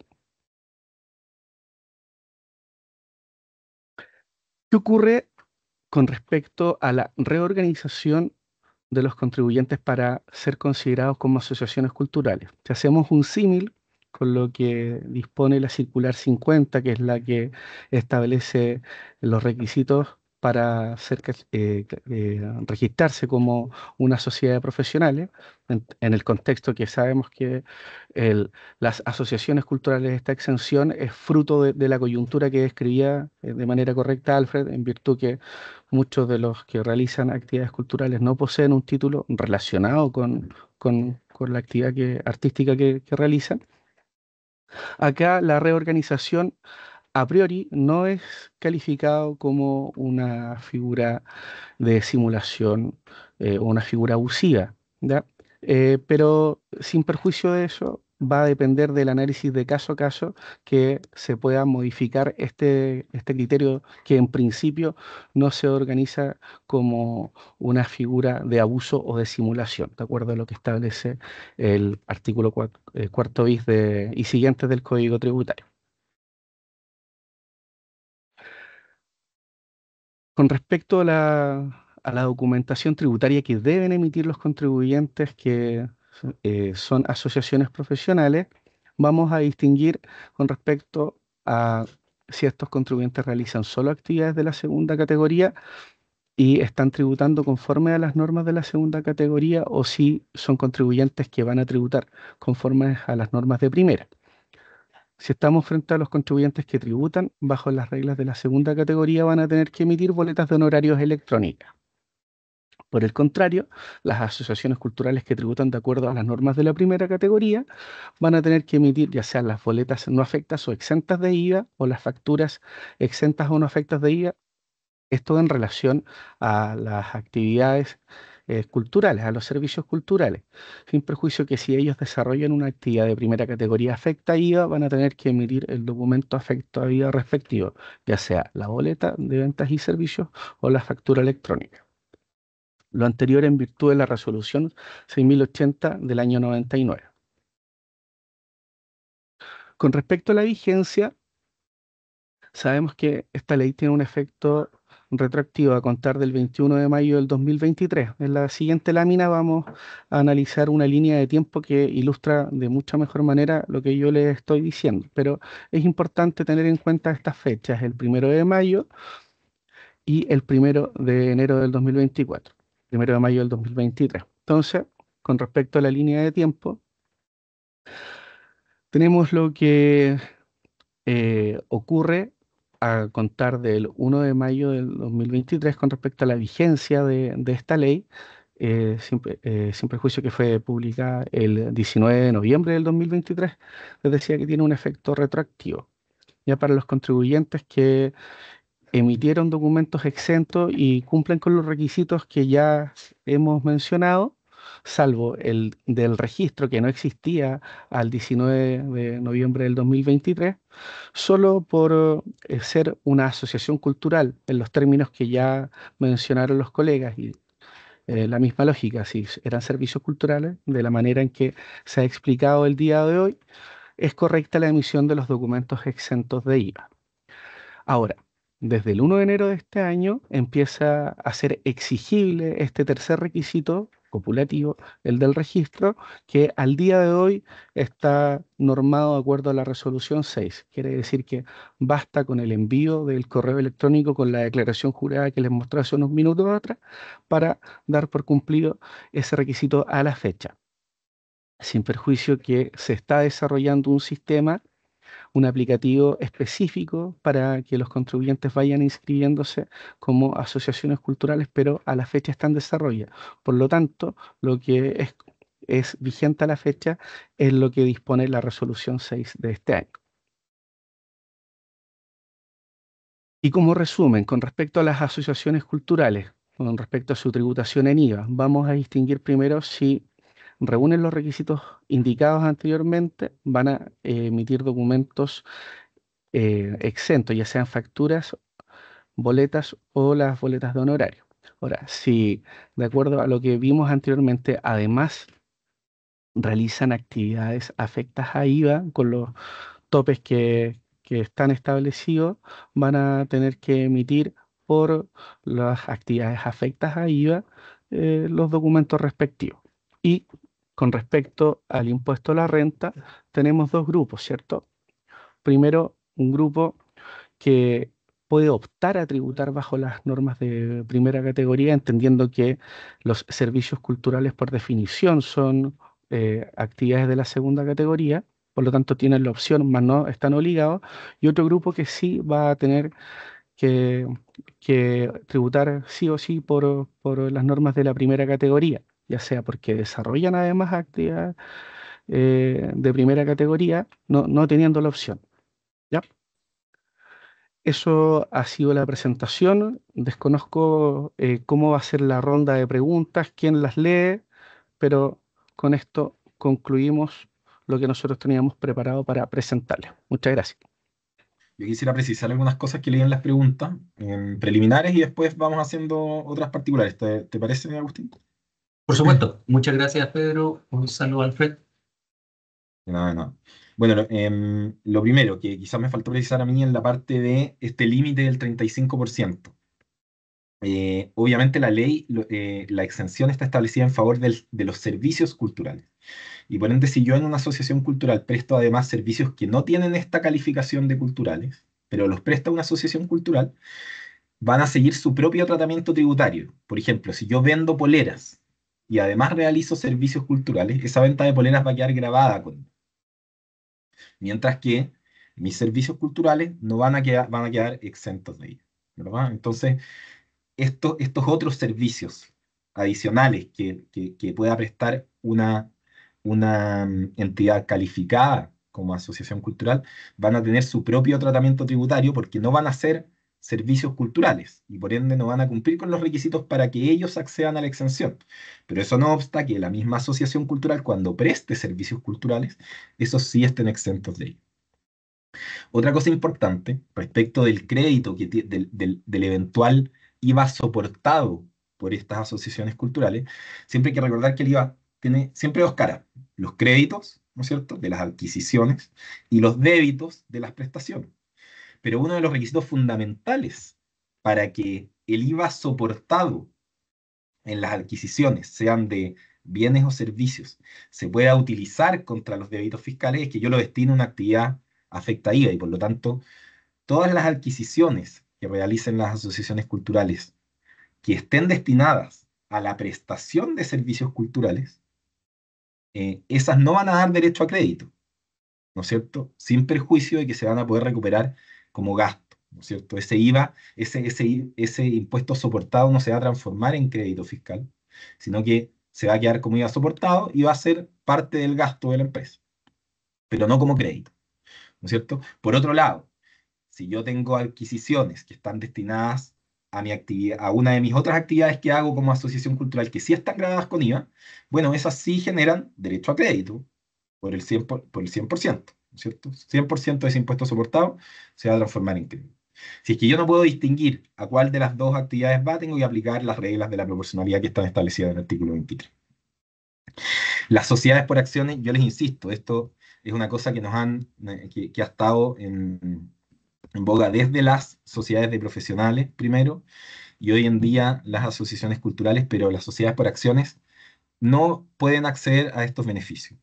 ¿Qué ocurre con respecto a la reorganización de los contribuyentes para ser considerados como asociaciones culturales. hacemos un símil con lo que dispone la circular 50, que es la que establece los requisitos para eh, eh, registrarse como una sociedad de profesionales, en, el contexto que sabemos que las asociaciones culturales, de esta exención es fruto de, la coyuntura que describía eh, de manera correcta Alfred, en virtud que muchos de los que realizan actividades culturales no poseen un título relacionado con, con, con la actividad que, artística que, que realizan. Acá la reorganización a priori no es calificado como una figura de simulación eh, o una figura abusiva. Eh, pero sin perjuicio de eso, va a depender del análisis de caso a caso que se pueda modificar este, este criterio que en principio no se organiza como una figura de abuso o de simulación, de acuerdo a lo que establece el artículo eh, cuarto bis de, y siguientes del Código Tributario. Con respecto a la, documentación tributaria que deben emitir los contribuyentes que eh, son asociaciones profesionales, vamos a distinguir con respecto a si estos contribuyentes realizan solo actividades de la segunda categoría y están tributando conforme a las normas de la segunda categoría o si son contribuyentes que van a tributar conforme a las normas de primera. Si estamos frente a los contribuyentes que tributan, bajo las reglas de la segunda categoría van a tener que emitir boletas de honorarios electrónicas. Por el contrario, las asociaciones culturales que tributan de acuerdo a las normas de la primera categoría van a tener que emitir ya sean las boletas no afectas o exentas de IVA o las facturas exentas o no afectas de IVA. Esto en relación a las actividades eh, culturales, a los servicios culturales, sin perjuicio que si ellos desarrollan una actividad de primera categoría afecta IVA, van a tener que emitir el documento afecto a IVA respectivo, ya sea la boleta de ventas y servicios o la factura electrónica. Lo anterior en virtud de la resolución 6080 del año 99. Con respecto a la vigencia, sabemos que esta ley tiene un efecto retroactivo a contar del 21 de mayo del 2023. En la siguiente lámina vamos a analizar una línea de tiempo que ilustra de mucha mejor manera lo que yo le estoy diciendo, pero es importante tener en cuenta estas fechas, el 1 de mayo y el 1 de enero del 2024, 1 de mayo del 2023. Entonces, con respecto a la línea de tiempo, tenemos lo que eh, ocurre a contar del 1 de mayo del 2023 con respecto a la vigencia de, de esta ley, eh, eh, sin, prejuicio sin, que fue publicada el 19 de noviembre del 2023, les decía que tiene un efecto retroactivo. Ya para los contribuyentes que emitieron documentos exentos y cumplen con los requisitos que ya hemos mencionado, salvo el del registro que no existía al 19 de noviembre del 2023, solo por eh, ser una asociación cultural, en los términos que ya mencionaron los colegas y eh, la misma lógica, si eran servicios culturales, de la manera en que se ha explicado el día de hoy, es correcta la emisión de los documentos exentos de IVA. Ahora, desde el 1 de enero de este año empieza a ser exigible este tercer requisito copulativo, el del registro, que al día de hoy está normado de acuerdo a la resolución 6. Quiere decir que basta con el envío del correo electrónico con la declaración jurada que les mostré hace unos minutos atrás para dar por cumplido ese requisito a la fecha sin perjuicio que se está desarrollando un sistema un aplicativo específico para que los contribuyentes vayan inscribiéndose como asociaciones culturales, pero a la fecha están desarrolladas. Por lo tanto, lo que es, es vigente a la fecha es lo que dispone la resolución 6 de este año. Y como resumen, con respecto a las asociaciones culturales, con respecto a su tributación en IVA, vamos a distinguir primero si reúnen los requisitos indicados anteriormente, van a eh, emitir documentos eh, exentos, ya sean facturas, boletas o las boletas de honorario. Ahora, si de acuerdo a lo que vimos anteriormente, además realizan actividades afectas a IVA con los topes que, están establecidos, van a tener que emitir por las actividades afectas a IVA eh, los documentos respectivos. Y con respecto al impuesto a la renta, tenemos dos grupos, ¿cierto? Primero, un grupo que puede optar a tributar bajo las normas de primera categoría, entendiendo que los servicios culturales por definición son eh, actividades de la segunda categoría, por lo tanto tienen la opción, más no están obligados, y otro grupo que sí va a tener que, tributar sí o sí por las normas de la primera categoría ya sea porque desarrollan además actividades eh, de primera categoría, no, teniendo la opción. ¿Ya? Eso ha sido la presentación. Desconozco eh, cómo va a ser la ronda de preguntas, quién las lee, pero con esto concluimos lo que nosotros teníamos preparado para presentarles. Muchas gracias. Yo quisiera precisar algunas cosas que leí las preguntas, preliminares, y después vamos haciendo otras particulares. te parece, Agustín? Por supuesto. Muchas gracias, Pedro. Un saludo, Alfred. Bueno, em, lo primero que quizás me faltó precisar a mí en la parte de este límite del 35%. Eh, obviamente la ley, eh, la exención está establecida en favor de los servicios culturales. Y por ende, si yo en una asociación cultural presto además servicios que no tienen esta calificación de culturales, pero los presta una asociación cultural, van a seguir su propio tratamiento tributario. Por ejemplo, si yo vendo poleras y además realizo servicios culturales, esa venta de polenas va a quedar grabada con... Mientras que mis servicios culturales no van a quedar, van a quedar exentos de ella. Entonces, estos otros servicios adicionales que, que, que pueda prestar una, una mm, entidad calificada como asociación cultural van a tener su propio tratamiento tributario porque no van a ser servicios culturales y por ende no van a cumplir con los requisitos para que ellos accedan a la exención. Pero eso no obsta que la misma asociación cultural cuando preste servicios culturales, esos sí estén exentos de ello. Otra cosa importante respecto del crédito que del, del, eventual IVA soportado por estas asociaciones culturales, siempre hay que recordar que el IVA tiene siempre dos caras, los créditos, ¿no es cierto?, de las adquisiciones y los débitos de las prestaciones. Pero uno de los requisitos fundamentales para que el IVA soportado en las adquisiciones, sean de bienes o servicios, se pueda utilizar contra los débitos fiscales, es que yo lo destine a una actividad afecta y por lo tanto todas las adquisiciones que realicen las asociaciones culturales que estén destinadas a la prestación de servicios culturales, eh, esas no van a dar derecho a crédito, ¿no es cierto? Sin perjuicio de que se van a poder recuperar como gasto, ¿no es cierto? Ese IVA, ese, ese, ese impuesto soportado no se va a transformar en crédito fiscal, sino que se va a quedar como IVA soportado y va a ser parte del gasto de la empresa, pero no como crédito, ¿no es cierto? Por otro lado, si yo tengo adquisiciones que están destinadas a mi actividad, a una de mis otras actividades que hago como asociación cultural que sí están grabadas con IVA, bueno, esas sí generan derecho a crédito por el por el 100% ¿cierto? 100% de ese impuesto soportado se va a transformar en Si es que yo no puedo distinguir a cuál de las dos actividades va, tengo que aplicar las reglas de la proporcionalidad que están establecidas en el artículo 23. Las sociedades por acciones, yo les insisto, esto es una cosa que nos han, eh, ha estado en, en boga desde las sociedades de profesionales primero y hoy en día las asociaciones culturales, pero las sociedades por acciones no pueden acceder a estos beneficios.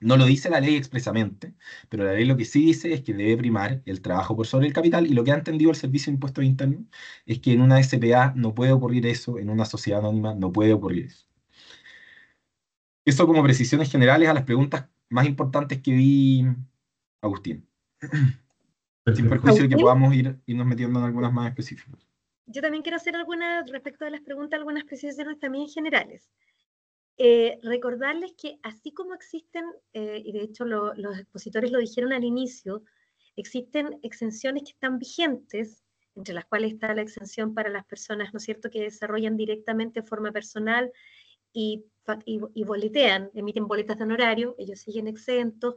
No lo dice la ley expresamente, pero la ley lo que sí dice es que debe primar el trabajo por sobre el capital y lo que ha entendido el Servicio de Impuestos Internos es que en una SPA no puede ocurrir eso, en una sociedad anónima no puede ocurrir eso. Eso como precisiones generales a las preguntas más importantes que vi, Agustín. Sin perjuicio que podamos ir, irnos metiendo en algunas más específicas. Yo también quiero hacer algunas, respecto a las preguntas, algunas precisiones también generales. Eh, recordarles que así como existen, eh, y de hecho los expositores lo dijeron al inicio, existen exenciones que están vigentes, entre las cuales está la exención para las personas, ¿no es cierto?, que desarrollan directamente forma personal y, y, boletean, emiten boletas de honorario, ellos siguen exentos,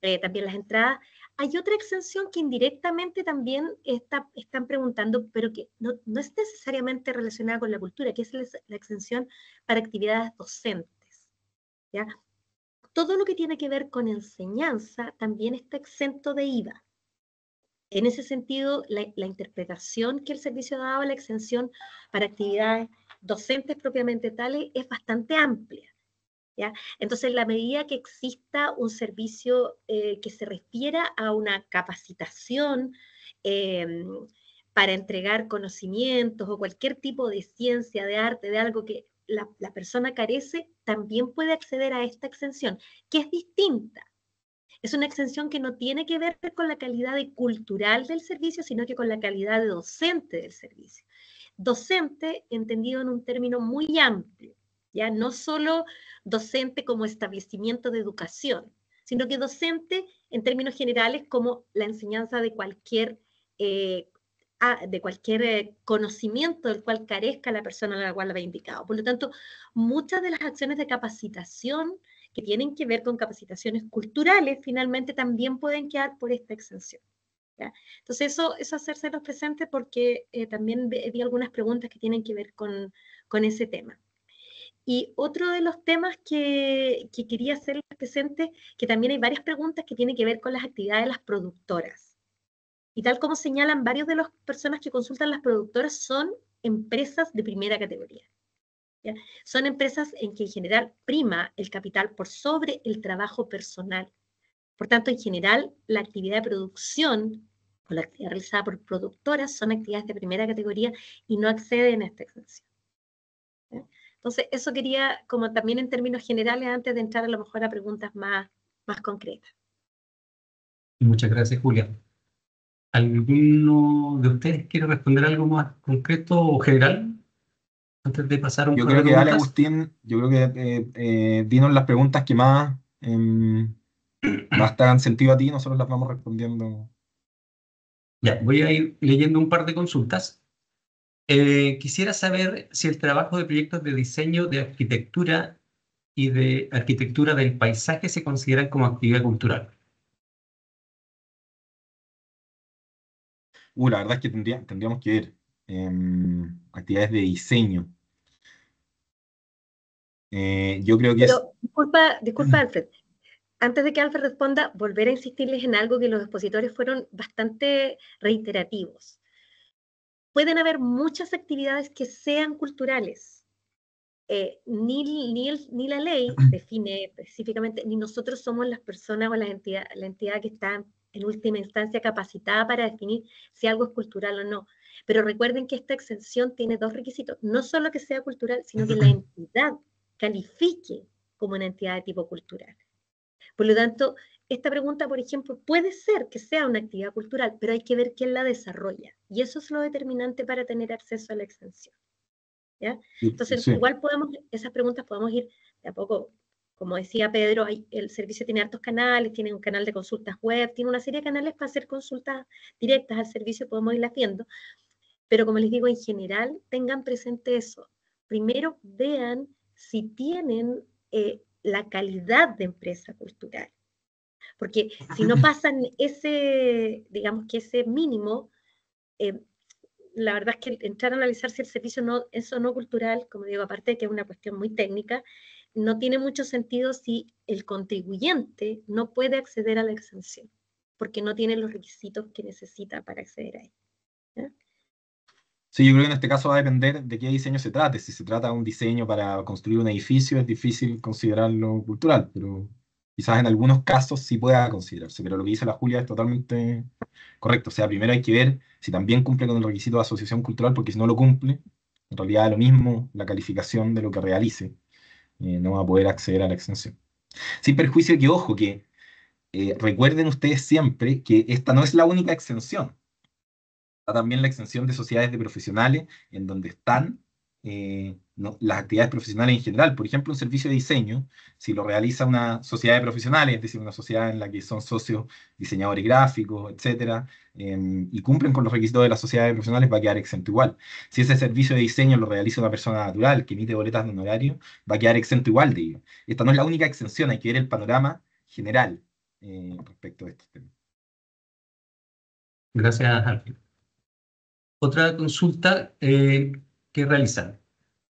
eh, también las entradas, hay otra exención que indirectamente también están preguntando, pero que no, es necesariamente relacionada con la cultura, que es la, exención para actividades docentes. ¿ya? Todo lo que tiene que ver con enseñanza también está exento de IVA. En ese sentido, la, la interpretación que el servicio ha dado a la exención para actividades docentes propiamente tales es bastante amplia. Entonces, en la medida que exista un servicio eh, que se refiera a una capacitación, eh, para entregar conocimientos o cualquier tipo de ciencia, de arte, de algo que la, persona carece, también puede acceder a esta exención, que es distinta. Es una exención que no tiene que ver con la calidad cultural del servicio, sino que con la calidad de docente del servicio. Docente entendido en un término muy amplio, no solo docente como establecimiento de educación, sino que docente en términos generales como la enseñanza de cualquier, eh, ah, de cualquier eh, conocimiento del cual carezca la persona a la cual la había indicado. Por lo tanto, muchas de las acciones de capacitación que tienen que ver con capacitaciones culturales, finalmente también pueden quedar por esta exención. Entonces, eso, hacerse los presentes porque eh, también vi algunas preguntas que tienen que ver con ese tema. Y otro de los temas que, quería hacer presente, que también hay varias preguntas que tienen que ver con las actividades de las productoras. Y tal como señalan, varios de las personas que consultan las productoras son empresas de primera categoría. Son empresas en que en general prima el capital por sobre el trabajo personal. Por tanto, en general, la actividad de producción o la actividad realizada por productoras son actividades de primera categoría y no acceden a esta exención. Entonces, eso quería, como también en términos generales, antes de entrar a lo mejor a preguntas más, más concretas. Muchas gracias, Julia. ¿Alguno de ustedes quiere responder algo más concreto o general? Antes de pasar un Yo creo que dale, Agustín, yo creo que eh, eh, dinos las preguntas que más em, más te hagan sentido a ti, nosotros las vamos respondiendo. Ya, voy a ir leyendo un par de consultas. Eh, quisiera saber si el trabajo de proyectos de diseño de arquitectura y de arquitectura del paisaje se consideran como actividad cultural. Uh, la verdad es que tendríamos que ver em, actividades de diseño. Eh, yo creo que es... Disculpa, Alfred. Antes de que Alfred responda, volver a insistirles en algo que los expositores fueron bastante reiterativos pueden haber muchas actividades que sean culturales. Eh, ni, ni, la ley define específicamente, ni nosotros somos las personas o la entidad, la entidad que está en última instancia capacitada para definir si algo es cultural o no. Pero recuerden que esta exención tiene dos requisitos, no solo que sea cultural, sino que la entidad califique como una entidad de tipo cultural. Por lo tanto, esta pregunta, por ejemplo, puede ser que sea una actividad cultural, pero hay que ver quién la desarrolla. Y eso es lo determinante para tener acceso a la exención. ¿ya? Entonces, igual podemos, esas preguntas podemos ir de a poco. Como decía Pedro, el servicio tiene hartos canales, tiene un canal de consultas web, tiene una serie de canales para hacer consultas directas al servicio, podemos ir haciendo, Pero como les digo, en general, tengan presente eso. Primero vean si tienen eh, la calidad de empresa cultural porque si no pasan ese, digamos que ese mínimo, eh, la verdad es que entrar a analizar si el servicio no, es o no cultural, como digo, aparte de que es una cuestión muy técnica, no tiene mucho sentido si el contribuyente no puede acceder a la exención, porque no tiene los requisitos que necesita para acceder a él. Sí, yo creo que en este caso va a depender de qué diseño se trate. Si se trata de un diseño para construir un edificio, es difícil considerarlo cultural, pero quizás en algunos casos sí pueda considerarse, pero lo que dice la Julia es totalmente correcto. O sea, primero hay que ver si también cumple con el requisito de asociación cultural, porque si no lo cumple, en realidad es lo mismo la calificación de lo que realice, eh, no va a poder acceder a la exención. Sin perjuicio que, ojo, que eh, recuerden ustedes siempre que esta no es la única exención. Está también la exención de sociedades de profesionales, en donde están eh, las actividades profesionales en general. Por ejemplo, un servicio de diseño, si lo realiza una sociedad de profesionales, es decir, una sociedad en la que son socios diseñadores gráficos, etcétera, em, y cumplen con los requisitos de la sociedad de profesionales, va a quedar exento igual. Si ese servicio de diseño lo realiza una persona natural que emite boletas de honorario, va a quedar exento igual de ello. Esta no es la única exención, hay que ver el panorama general eh, respecto a estos temas. Gracias, Otra consulta. Eh, realizan.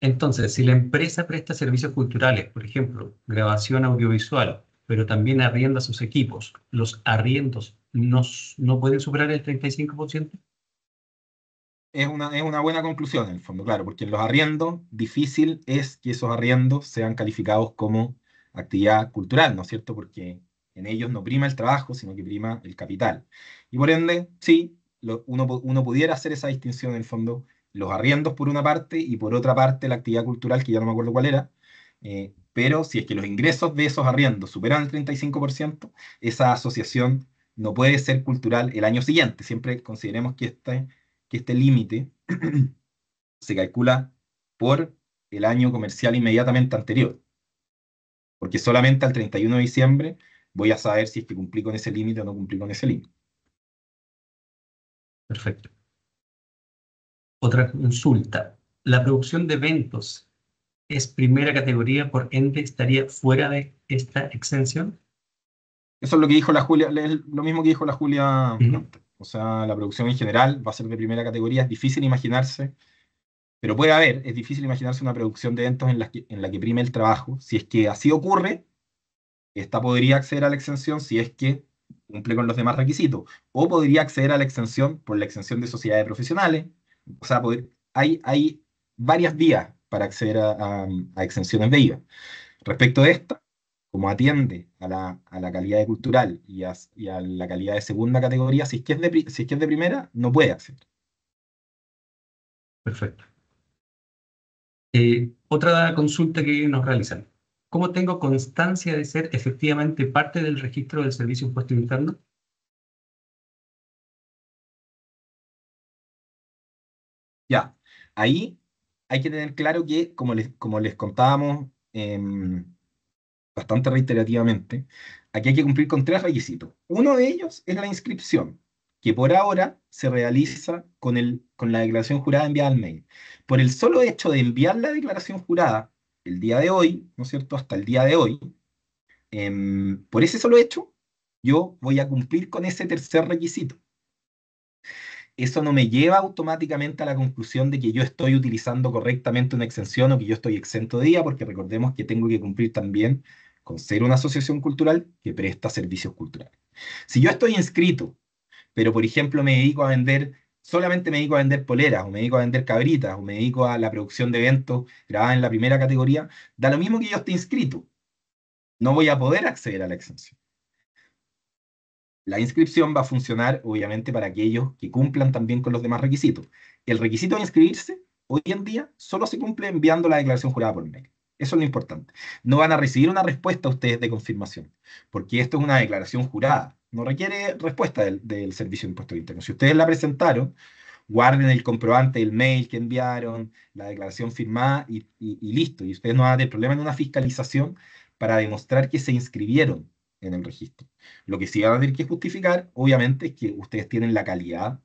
Entonces, si la empresa presta servicios culturales, por ejemplo, grabación audiovisual, pero también arrienda sus equipos, los arriendos no, no pueden superar el 35%. Es una, es una buena conclusión en el fondo, claro, porque los arriendos difícil es que esos arriendos sean calificados como actividad cultural, ¿no es cierto? Porque en ellos no prima el trabajo, sino que prima el capital. Y por ende, sí, uno, uno pudiera hacer esa distinción en el fondo los arriendos por una parte y por otra parte la actividad cultural, que ya no me acuerdo cuál era, eh, pero si es que los ingresos de esos arriendos superan el 35%, esa asociación no puede ser cultural el año siguiente. Siempre consideremos que este, que este límite se calcula por el año comercial inmediatamente anterior, porque solamente al 31 de diciembre voy a saber si es que cumplí con ese límite o no cumplí con ese límite. Perfecto. Otra consulta. La producción de eventos es primera categoría, por ente estaría fuera de esta exención. Eso es lo que dijo la Julia, lo mismo que dijo la Julia. O sea, la producción en general va a ser de primera categoría. Es difícil imaginarse, pero puede haber, es difícil imaginarse una producción de eventos en la en la que prime el trabajo. Si es que así ocurre, esta podría acceder a la exención si es que cumple con los demás requisitos. O podría acceder a la exención por la exención de sociedades profesionales, o sea, hay, varias vías para acceder a, exenciones de IVA. Respecto a esta, como atiende a la, calidad cultural y, a, la calidad de segunda categoría, si es, que es de, si de primera, no puede acceder. Perfecto. Eh, otra consulta que nos realizan. ¿Cómo tengo constancia de ser efectivamente parte del registro del servicio impuesto interno? Ya, ahí hay que tener claro que, como les, como les contábamos em, bastante reiterativamente, aquí hay que cumplir con tres requisitos. Uno de ellos es la inscripción, que por ahora se realiza con, con la declaración jurada enviada al mail. Por el solo hecho de enviar la declaración jurada el día de hoy, ¿no es cierto?, hasta el día de hoy, em, por ese solo hecho, yo voy a cumplir con ese tercer requisito eso no me lleva automáticamente a la conclusión de que yo estoy utilizando correctamente una exención o que yo estoy exento de IVA, porque recordemos que tengo que cumplir también con ser una asociación cultural que presta servicios culturales. Si yo estoy inscrito, pero por ejemplo me dedico a vender, solamente me dedico a vender poleras, o me dedico a vender cabritas, o me dedico a la producción de eventos grabados en la primera categoría, da lo mismo que yo esté inscrito. No voy a poder acceder a la exención. La inscripción va a funcionar, obviamente, para aquellos que cumplan también con los demás requisitos. El requisito de inscribirse, hoy en día, solo se cumple enviando la declaración jurada por mail. Eso es lo importante. No van a recibir una respuesta ustedes de confirmación, porque esto es una declaración jurada. No requiere respuesta del, Servicio de Impuestos Internos. Si ustedes la presentaron, guarden el comprobante, el mail que enviaron, la declaración firmada y, y listo. Y ustedes no van a tener problema en una fiscalización para demostrar que se inscribieron en el registro. Lo que sí van a tener que justificar, obviamente, es que ustedes tienen la calidad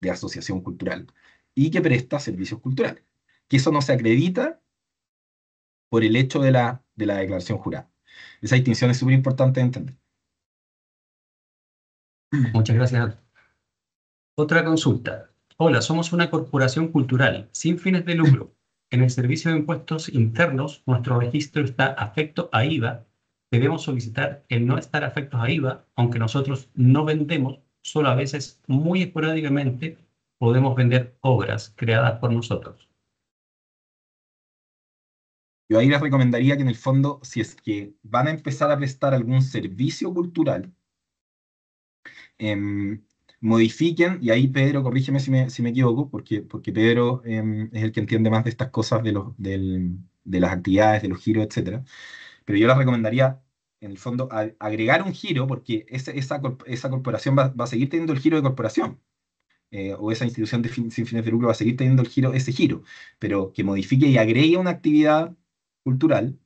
de asociación cultural y que presta servicios culturales. Que eso no se acredita por el hecho de la, de la declaración jurada. Esa distinción es súper importante de entender. Muchas gracias. Otra consulta. Hola, somos una corporación cultural sin fines de lucro. En el servicio de impuestos internos, nuestro registro está afecto a IVA debemos solicitar el no estar afectos a IVA, aunque nosotros no vendemos, solo a veces muy esporádicamente podemos vender obras creadas por nosotros. Yo ahí les recomendaría que en el fondo, si es que van a empezar a prestar algún servicio cultural, em, modifiquen, y ahí Pedro, corrígeme si me, equivoco, porque, porque Pedro em, es el que entiende más de estas cosas, de, los, de las actividades, de los giros, etcétera pero yo les recomendaría, en el fondo, agregar un giro, porque esa, esa, corporación va, a seguir teniendo el giro de corporación. Eh, o esa institución de sin fines de lucro va a seguir teniendo el giro, ese giro, pero que modifique y agregue una actividad cultural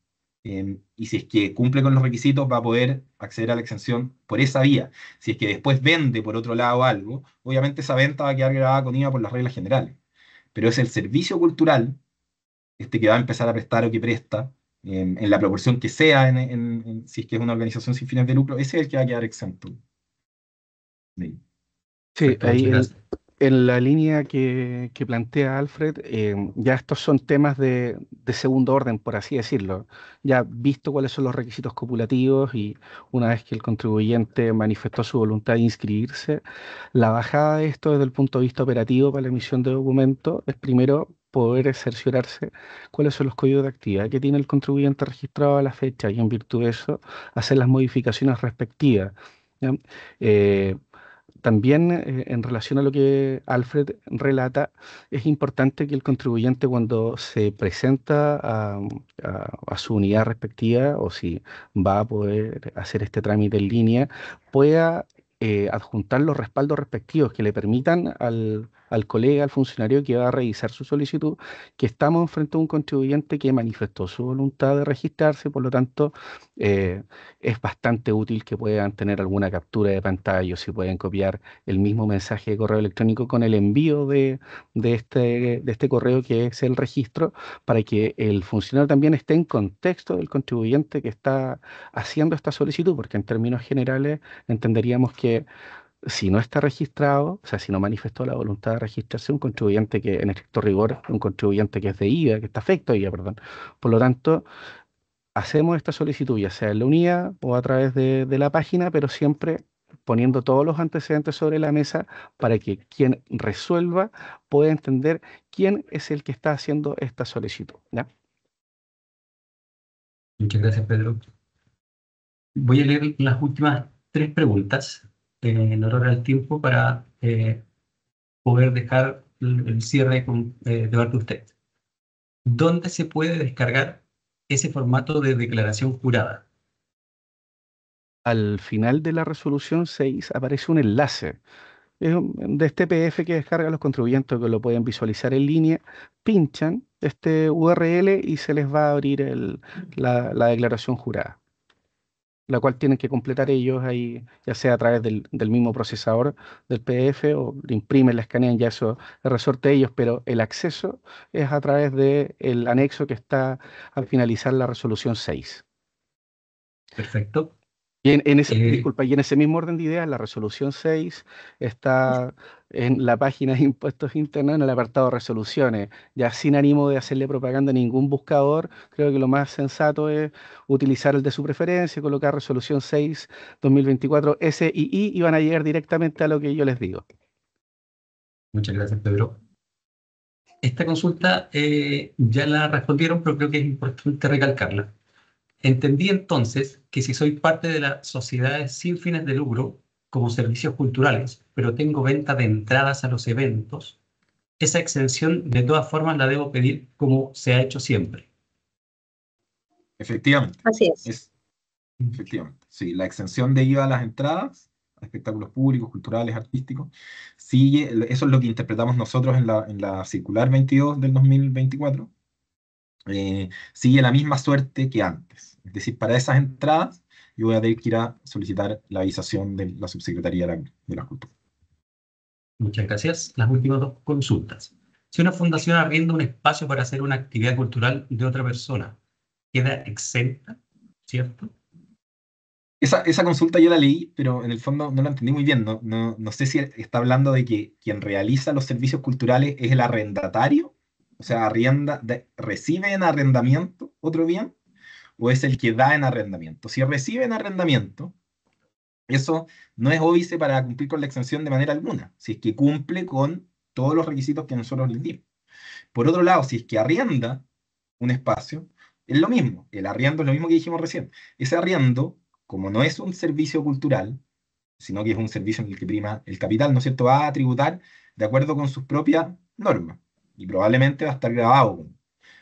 em, y si es que cumple con los requisitos va a poder acceder a la exención por esa vía. Si es que después vende por otro lado algo, obviamente esa venta va a quedar grabada con IVA por las reglas generales. Pero es el servicio cultural, este que va a empezar a prestar o que presta, en, la proporción que sea, en, si es que es una organización sin fines de lucro, ese es el que va a quedar exento. Sí, pues, ahí en la línea que, plantea Alfred, eh, ya estos son temas de, de, segundo orden, por así decirlo. Ya visto cuáles son los requisitos copulativos y una vez que el contribuyente manifestó su voluntad de inscribirse, la bajada de esto desde el punto de vista operativo para la emisión de documento es primero poder cerciorarse cuáles son los códigos de actividad que tiene el contribuyente registrado a la fecha y en virtud de eso hacer las modificaciones respectivas. Eh, también eh, en relación a lo que Alfred relata, es importante que el contribuyente cuando se presenta a, su unidad respectiva o si va a poder hacer este trámite en línea, pueda eh, adjuntar los respaldos respectivos que le permitan al, al, colega, al funcionario que va a revisar su solicitud, que estamos frente a un contribuyente que manifestó su voluntad de registrarse, por lo tanto, eh, es bastante útil que puedan tener alguna captura de pantalla o si pueden copiar el mismo mensaje de correo electrónico con el envío de, este, de este correo que es el registro, para que el funcionario también esté en contexto del contribuyente que está haciendo esta solicitud, porque en términos generales entenderíamos que si no está registrado, o sea, si no manifestó la voluntad de registrarse, un contribuyente que en estricto rigor, un contribuyente que es de IVA, que está afecto a IVA, perdón. Por lo tanto, hacemos esta solicitud, ya sea en la unidad o a través de, la página, pero siempre poniendo todos los antecedentes sobre la mesa para que quien resuelva pueda entender quién es el que está haciendo esta solicitud. Muchas gracias, Pedro. Voy a leer las últimas tres preguntas eh, en honor al tiempo para eh, poder dejar el cierre eh, de parte de usted. ¿Dónde se puede descargar ese formato de declaración jurada? Al final de la resolución 6 aparece un enlace de este PDF que descarga los contribuyentes que lo pueden visualizar en línea, pinchan este URL y se les va a abrir la declaración jurada la cual tienen que completar ellos ahí, ya sea a través del, mismo procesador del PDF o lo imprimen, la escanean, ya eso resorte de ellos, pero el acceso es a través del el anexo que está al finalizar la resolución 6. Perfecto. Eh, eh, y en, ese, mismo orden de ideas, la resolución 6 está en la página de impuestos internos, en el apartado resoluciones. Ya sin ánimo de hacerle propaganda a ningún buscador, creo que lo más sensato es utilizar el de su preferencia, colocar resolución 6 2024 S y I y van a llegar directamente a lo que yo les digo. Muchas gracias, Pedro. Esta consulta eh, ya la respondieron, pero creo que es importante recalcarla. Entendí entonces que si soy parte de las sociedades sin fines de lucro, como servicios culturales, pero tengo venta de entradas a los eventos, esa exención de todas formas la debo pedir como se ha hecho siempre. Efectivamente. Así es. efectivamente. Sí, la exención de IVA a las entradas, a espectáculos públicos, culturales, artísticos, sigue, eso es lo que interpretamos nosotros en la, en la circular 22 del 2024 eh, sigue la misma suerte que antes. Es decir, para esas entradas yo voy a tener que ir a solicitar la avisación de la Subsecretaría de la, Cultura. Muchas gracias. Las últimas dos consultas. Si una fundación arrienda un espacio para hacer una actividad cultural de otra persona, ¿queda exenta? ¿Cierto? Esa, esa, consulta yo la leí, pero en el fondo no la entendí muy bien. No, no, no, sé si está hablando de que quien realiza los servicios culturales es el arrendatario o sea, arrienda, de, recibe en arrendamiento otro bien, o es el que da en arrendamiento. Si recibe en arrendamiento, eso no es óbice para cumplir con la exención de manera alguna, si es que cumple con todos los requisitos que nosotros le dimos. Por otro lado, si es que arrienda un espacio, es lo mismo. El arriendo es lo mismo que dijimos recién. Ese arriendo, como no es un servicio cultural, sino que es un servicio en el que prima el capital, ¿no es cierto?, va a tributar de acuerdo con sus propias normas y probablemente va a estar grabado,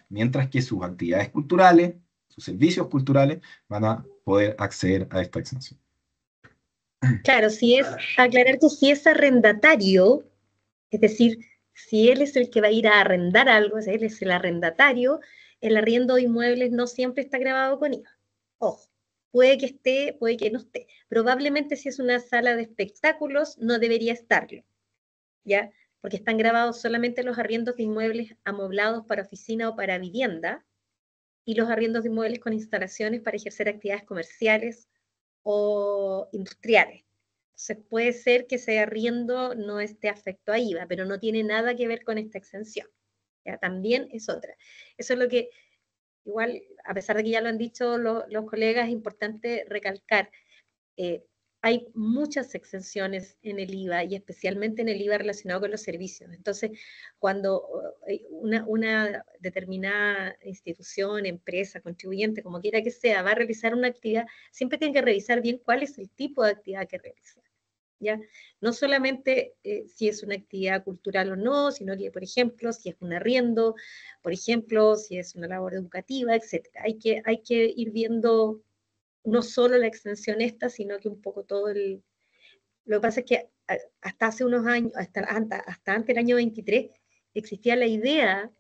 mientras que sus actividades culturales, sus servicios culturales, van a poder acceder a esta exención. Claro, si es aclarar que si es arrendatario, es decir, si él es el que va a ir a arrendar algo, si él es el arrendatario, el arriendo de inmuebles no siempre está grabado con IVA. Ojo, puede que esté, puede que no esté. Probablemente si es una sala de espectáculos no debería estarlo. ¿Ya? porque están grabados solamente los arriendos de inmuebles amoblados para oficina o para vivienda y los arriendos de inmuebles con instalaciones para ejercer actividades comerciales o industriales. Entonces puede ser que ese arriendo no esté afecto a IVA, pero no tiene nada que ver con esta exención. ¿ya? También es otra. Eso es lo que, igual, a pesar de que ya lo han dicho los colegas, es importante recalcar. Eh, hay muchas exenciones en el IVA y especialmente en el IVA relacionado con los servicios. Entonces, cuando eh, una, una, determinada institución, empresa, contribuyente, como quiera que sea, va a realizar una actividad, siempre tiene que revisar bien cuál es el tipo de actividad que realiza. ¿ya? No solamente eh, si es una actividad cultural o no, sino que, por ejemplo, si es un arriendo, por ejemplo, si es una labor educativa, etc. Hay que, hay que ir viendo no solo la extensión esta, sino que un poco todo el... Lo que pasa es que hasta hace unos años, hasta, antes del año 23, existía la idea,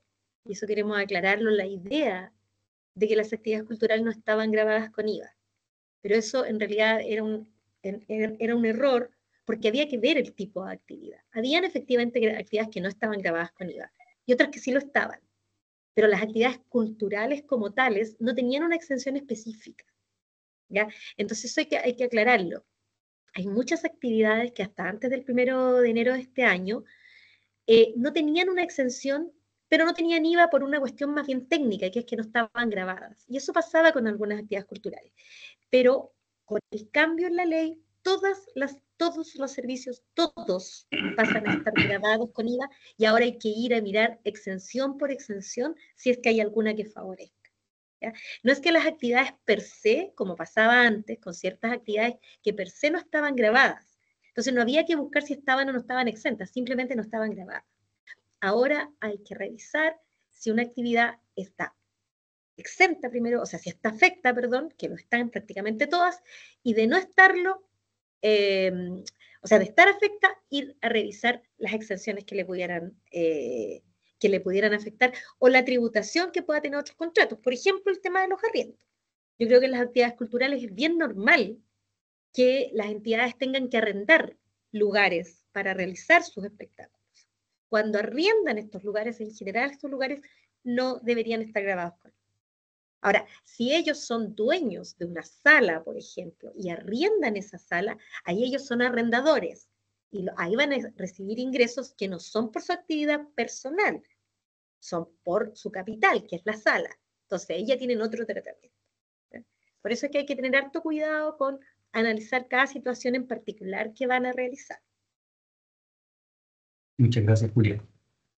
y eso queremos aclararlo, la idea de que las actividades culturales no estaban grabadas con IVA. Pero eso en realidad era un, era un error porque había que ver el tipo de actividad. Habían efectivamente actividades que no estaban grabadas con IVA y otras que sí lo estaban, pero las actividades culturales como tales no tenían una extensión específica. Entonces eso hay que, hay que aclararlo. Hay muchas actividades que hasta antes del primero de enero de este año eh, no tenían una exención, pero no tenían IVA por una cuestión más bien técnica, que es que no estaban grabadas. Y eso pasaba con algunas actividades culturales. Pero con el cambio en la ley, todos los servicios, todos pasan a estar grabados con IVA y ahora hay que ir a mirar exención por exención si es que hay alguna que favorezca. No es que las actividades per se, como pasaba antes, con ciertas actividades que per se no estaban grabadas. Entonces no había que buscar si estaban o no estaban exentas, simplemente no estaban grabadas. Ahora hay que revisar si una actividad está exenta primero, o sea, si está afecta, perdón, que lo están prácticamente todas, y de no estarlo, em, o sea, de estar afecta, ir a revisar las exenciones que le pudieran eh, que le pudieran afectar o la tributación que pueda tener otros contratos. Por ejemplo, el tema de los arriendos. Yo creo que en las actividades culturales es bien normal que las entidades tengan que arrendar lugares para realizar sus espectáculos. Cuando arriendan estos lugares, en general estos lugares no deberían estar grabados con Ahora, si ellos son dueños de una sala, por ejemplo, y arriendan esa sala, ahí ellos son arrendadores y ahí van a recibir ingresos que no son por su actividad personal, son por su capital, que es la sala. Entonces, ella tienen otro tratamiento. Por eso es que hay que tener harto cuidado con analizar cada situación en particular que van a realizar. Muchas gracias, Julia.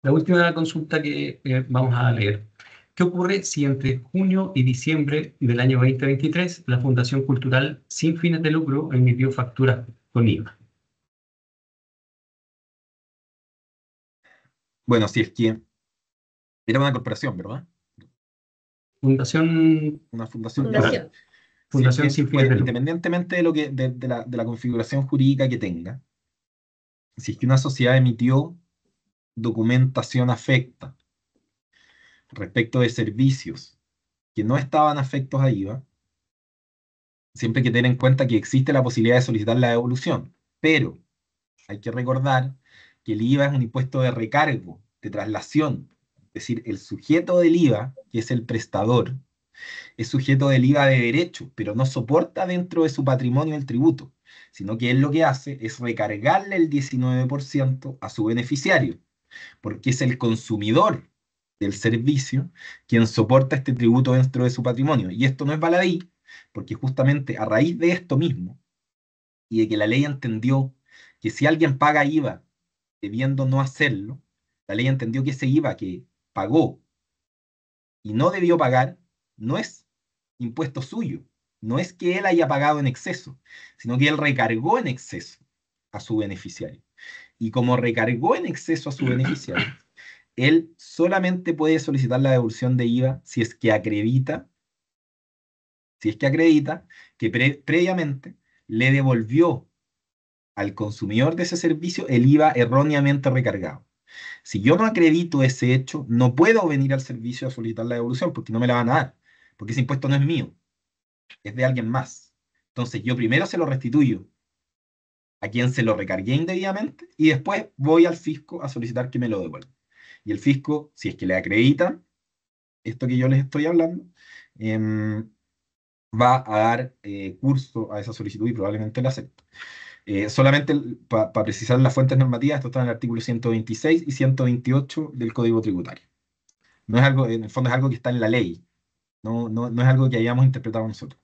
La última consulta que eh, vamos a leer. ¿Qué ocurre si entre junio y diciembre del año 2023 la Fundación Cultural sin fines de lucro emitió facturas con IVA? Bueno, si es que era una corporación, ¿verdad? Fundación. Una fundación. Fundación. sin Independientemente de, lo que, de, la, de la configuración jurídica que tenga, si es que una sociedad emitió documentación afecta respecto de servicios que no estaban afectos a IVA, siempre hay que tener en cuenta que existe la posibilidad de solicitar la devolución, pero hay que recordar que el IVA es un impuesto de recargo, de traslación. Es decir, el sujeto del IVA, que es el prestador, es sujeto del IVA de derecho, pero no soporta dentro de su patrimonio el tributo, sino que él lo que hace es recargarle el 19% a su beneficiario, porque es el consumidor del servicio quien soporta este tributo dentro de su patrimonio. Y esto no es baladí, porque justamente a raíz de esto mismo y de que la ley entendió que si alguien paga IVA debiendo no hacerlo, la ley entendió que ese IVA que pagó y no debió pagar no es impuesto suyo, no es que él haya pagado en exceso, sino que él recargó en exceso a su beneficiario. Y como recargó en exceso a su beneficiario, él solamente puede solicitar la devolución de IVA si es que acredita, si es que acredita que previamente le devolvió al consumidor de ese servicio el IVA erróneamente recargado. Si yo no acredito ese hecho, no puedo venir al servicio a solicitar la devolución porque no me la van a dar, porque ese impuesto no es mío, es de alguien más. Entonces yo primero se lo restituyo a quien se lo recargué indebidamente y después voy al fisco a solicitar que me lo devuelva. Y el fisco, si es que le acredita esto que yo les estoy hablando, em, va a dar eh, curso a esa solicitud y probablemente la acepte. Eh, solamente para precisar las fuentes normativas, esto está en el artículo 126 y 128 del Código Tributario. No es algo, en el fondo es algo que está en la ley, no, no, no es algo que hayamos interpretado nosotros.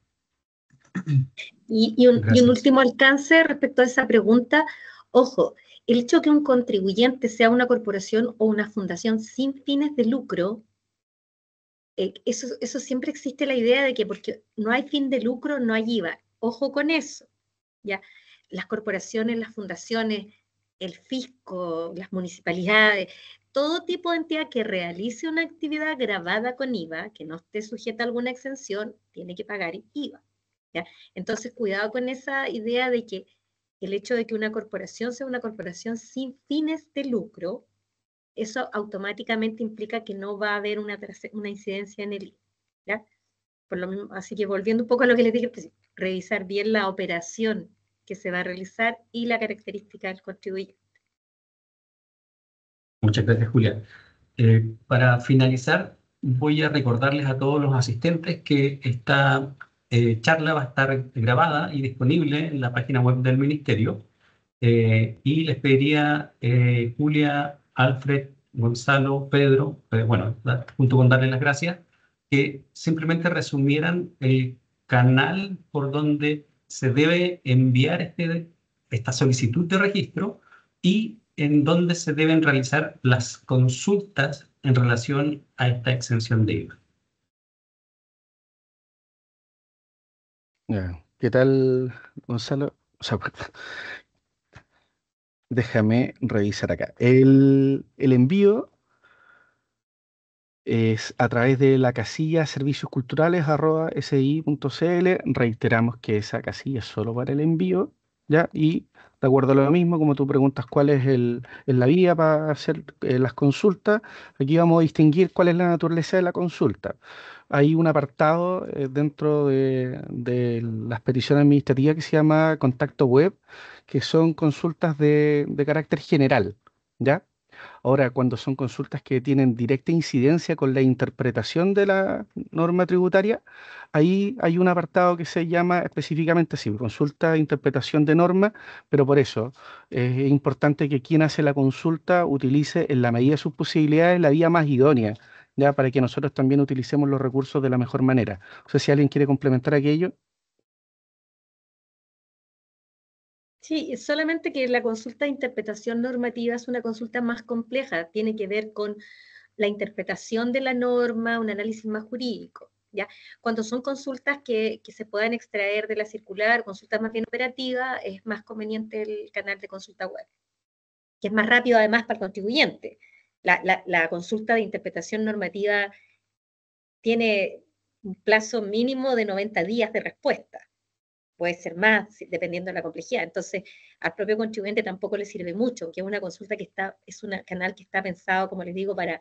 Y, y, un, último alcance respecto a esa pregunta. Ojo, el hecho que un contribuyente sea una corporación o una fundación sin fines de lucro, eh, eso, eso siempre existe la idea de que porque no hay fin de lucro, no hay IVA. Ojo con eso. ¿ya? las corporaciones, las fundaciones, el fisco, las municipalidades, todo tipo de entidad que realice una actividad grabada con IVA, que no esté sujeta a alguna exención, tiene que pagar IVA. Entonces, cuidado con esa idea de que el hecho de que una corporación sea una corporación sin fines de lucro, eso automáticamente implica que no va a haber una, incidencia en el IVA. Por lo mismo, así que volviendo un poco a lo que les dije, revisar bien la operación que se va a realizar y la característica del contribuyente. Muchas gracias, Julia. Eh, para finalizar, voy a recordarles a todos los asistentes que esta eh, charla va a estar grabada y disponible en la página web del Ministerio. Eh, y les pediría, Julia, Alfred, Gonzalo, Pedro, bueno, junto con darles las gracias, que simplemente resumieran el canal por donde se debe enviar este, esta solicitud de registro y en dónde se deben realizar las consultas en relación a esta exención de IVA. ¿Qué tal, Gonzalo? déjame revisar acá. el envío es a través de la casilla serviciosculturales.si.cl. Reiteramos que esa casilla es solo para el envío, ¿ya? Y de acuerdo a lo mismo, como tú preguntas cuál es el, la vía para hacer eh, las consultas, aquí vamos a distinguir cuál es la naturaleza de la consulta. Hay un apartado eh, dentro de, las peticiones administrativas que se llama contacto web, que son consultas de, de carácter general, ¿ya? Ahora, cuando son consultas que tienen directa incidencia con la interpretación de la norma tributaria, ahí hay un apartado que se llama específicamente así, consulta de interpretación de norma, pero por eso eh, es importante que quien hace la consulta utilice en la medida de sus posibilidades la vía más idónea. ¿ya? para que nosotros también utilicemos los recursos de la mejor manera. O sea, si alguien quiere complementar aquello. Sí, solamente que la consulta de interpretación normativa es una consulta más compleja, tiene que ver con la interpretación de la norma, un análisis más jurídico. ¿ya? Cuando son consultas que, se puedan extraer de la circular, consultas más bien operativas, es más conveniente el canal de consulta web, que es más rápido además para el contribuyente. La, la consulta de interpretación normativa tiene un plazo mínimo de 90 días de respuesta puede ser más, dependiendo de la complejidad. Entonces, al propio contribuyente tampoco le sirve mucho, que es una consulta que está, es un canal que está pensado, como les digo, para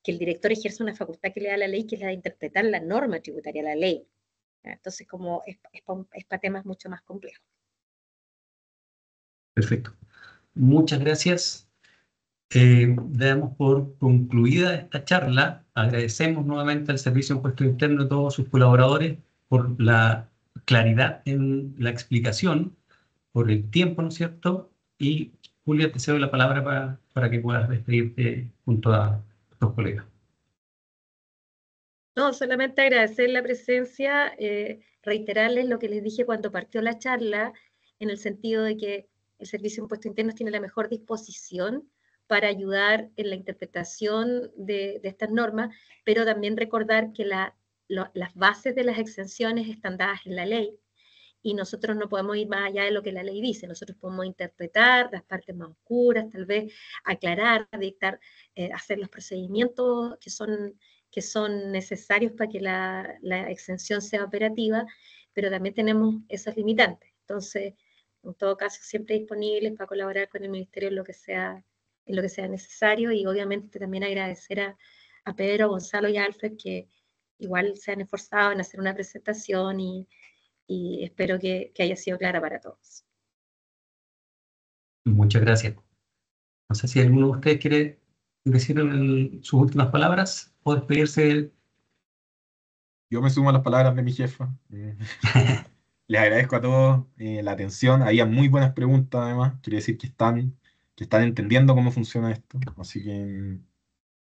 que el director ejerza una facultad que le da la ley, que es la de interpretar la norma tributaria, la ley. Entonces, como es, para temas mucho más complejos. Perfecto. Muchas gracias. Eh, damos por concluida esta charla. Agradecemos nuevamente al Servicio de Impuestos Internos y a todos sus colaboradores por la claridad en la explicación por el tiempo, ¿no es cierto? Y Julia, te cedo la palabra para, que puedas despedirte junto a tus colegas. No, solamente agradecer la presencia, eh, reiterarles lo que les dije cuando partió la charla, en el sentido de que el Servicio de Impuestos Internos tiene la mejor disposición para ayudar en la interpretación de estas normas, pero también recordar que la las bases de las exenciones están dadas en la ley y nosotros no podemos ir más allá de lo que la ley dice. Nosotros podemos interpretar las partes más oscuras, tal vez aclarar, dictar, eh, hacer los procedimientos que son, que son necesarios para que la, la exención sea operativa, pero también tenemos esas limitantes. Entonces, en todo caso, siempre disponibles para colaborar con el Ministerio en lo que sea, en lo que sea necesario y obviamente también agradecer a, a Pedro, Gonzalo y Alfred que igual se han esforzado en hacer una presentación y, espero que, haya sido clara para todos. Muchas gracias. No sé si alguno de ustedes quiere decir sus últimas palabras o despedirse. Yo me sumo a las palabras de mi jefa. Les agradezco a todos eh, la atención. Había muy buenas preguntas, además. quiero decir que están, que están entendiendo cómo funciona esto. Así que.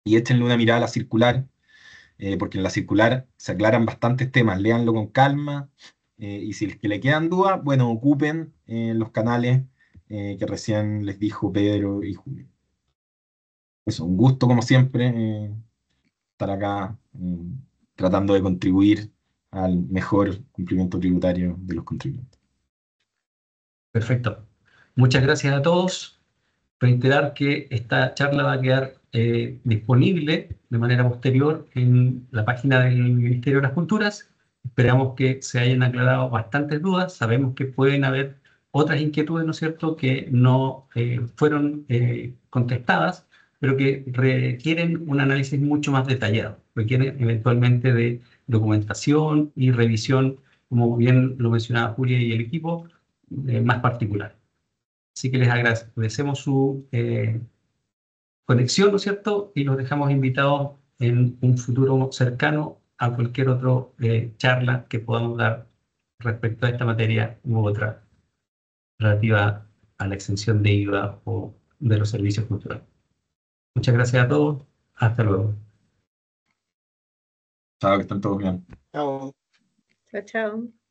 Y échenle una mirada a la circular eh, porque en la circular se aclaran bastantes temas, léanlo con calma eh, y si les que le quedan dudas, bueno, ocupen eh, los canales que recién les dijo Pedro y Julio. Eso, un gusto como siempre estar acá tratando de contribuir al mejor cumplimiento tributario de los contribuyentes. Perfecto. Muchas gracias a todos. Reiterar que esta charla va a quedar eh, disponible de manera posterior en la página del Ministerio de las Culturas. Esperamos que se hayan aclarado bastantes dudas. Sabemos que pueden haber otras inquietudes, ¿no es cierto?, que no eh, fueron eh, contestadas, pero que requieren un análisis mucho más detallado. Requieren eventualmente de documentación y revisión, como bien lo mencionaba Julia y el equipo, más particular. Así que les agradecemos su conexión, ¿no es cierto? Y los dejamos invitados en un futuro cercano a cualquier otra eh, charla que podamos dar respecto a esta materia u otra relativa a la extensión de IVA o de los servicios culturales. Muchas gracias a todos. Hasta luego. Chao, que estén todos bien. Chao. Chao, chao.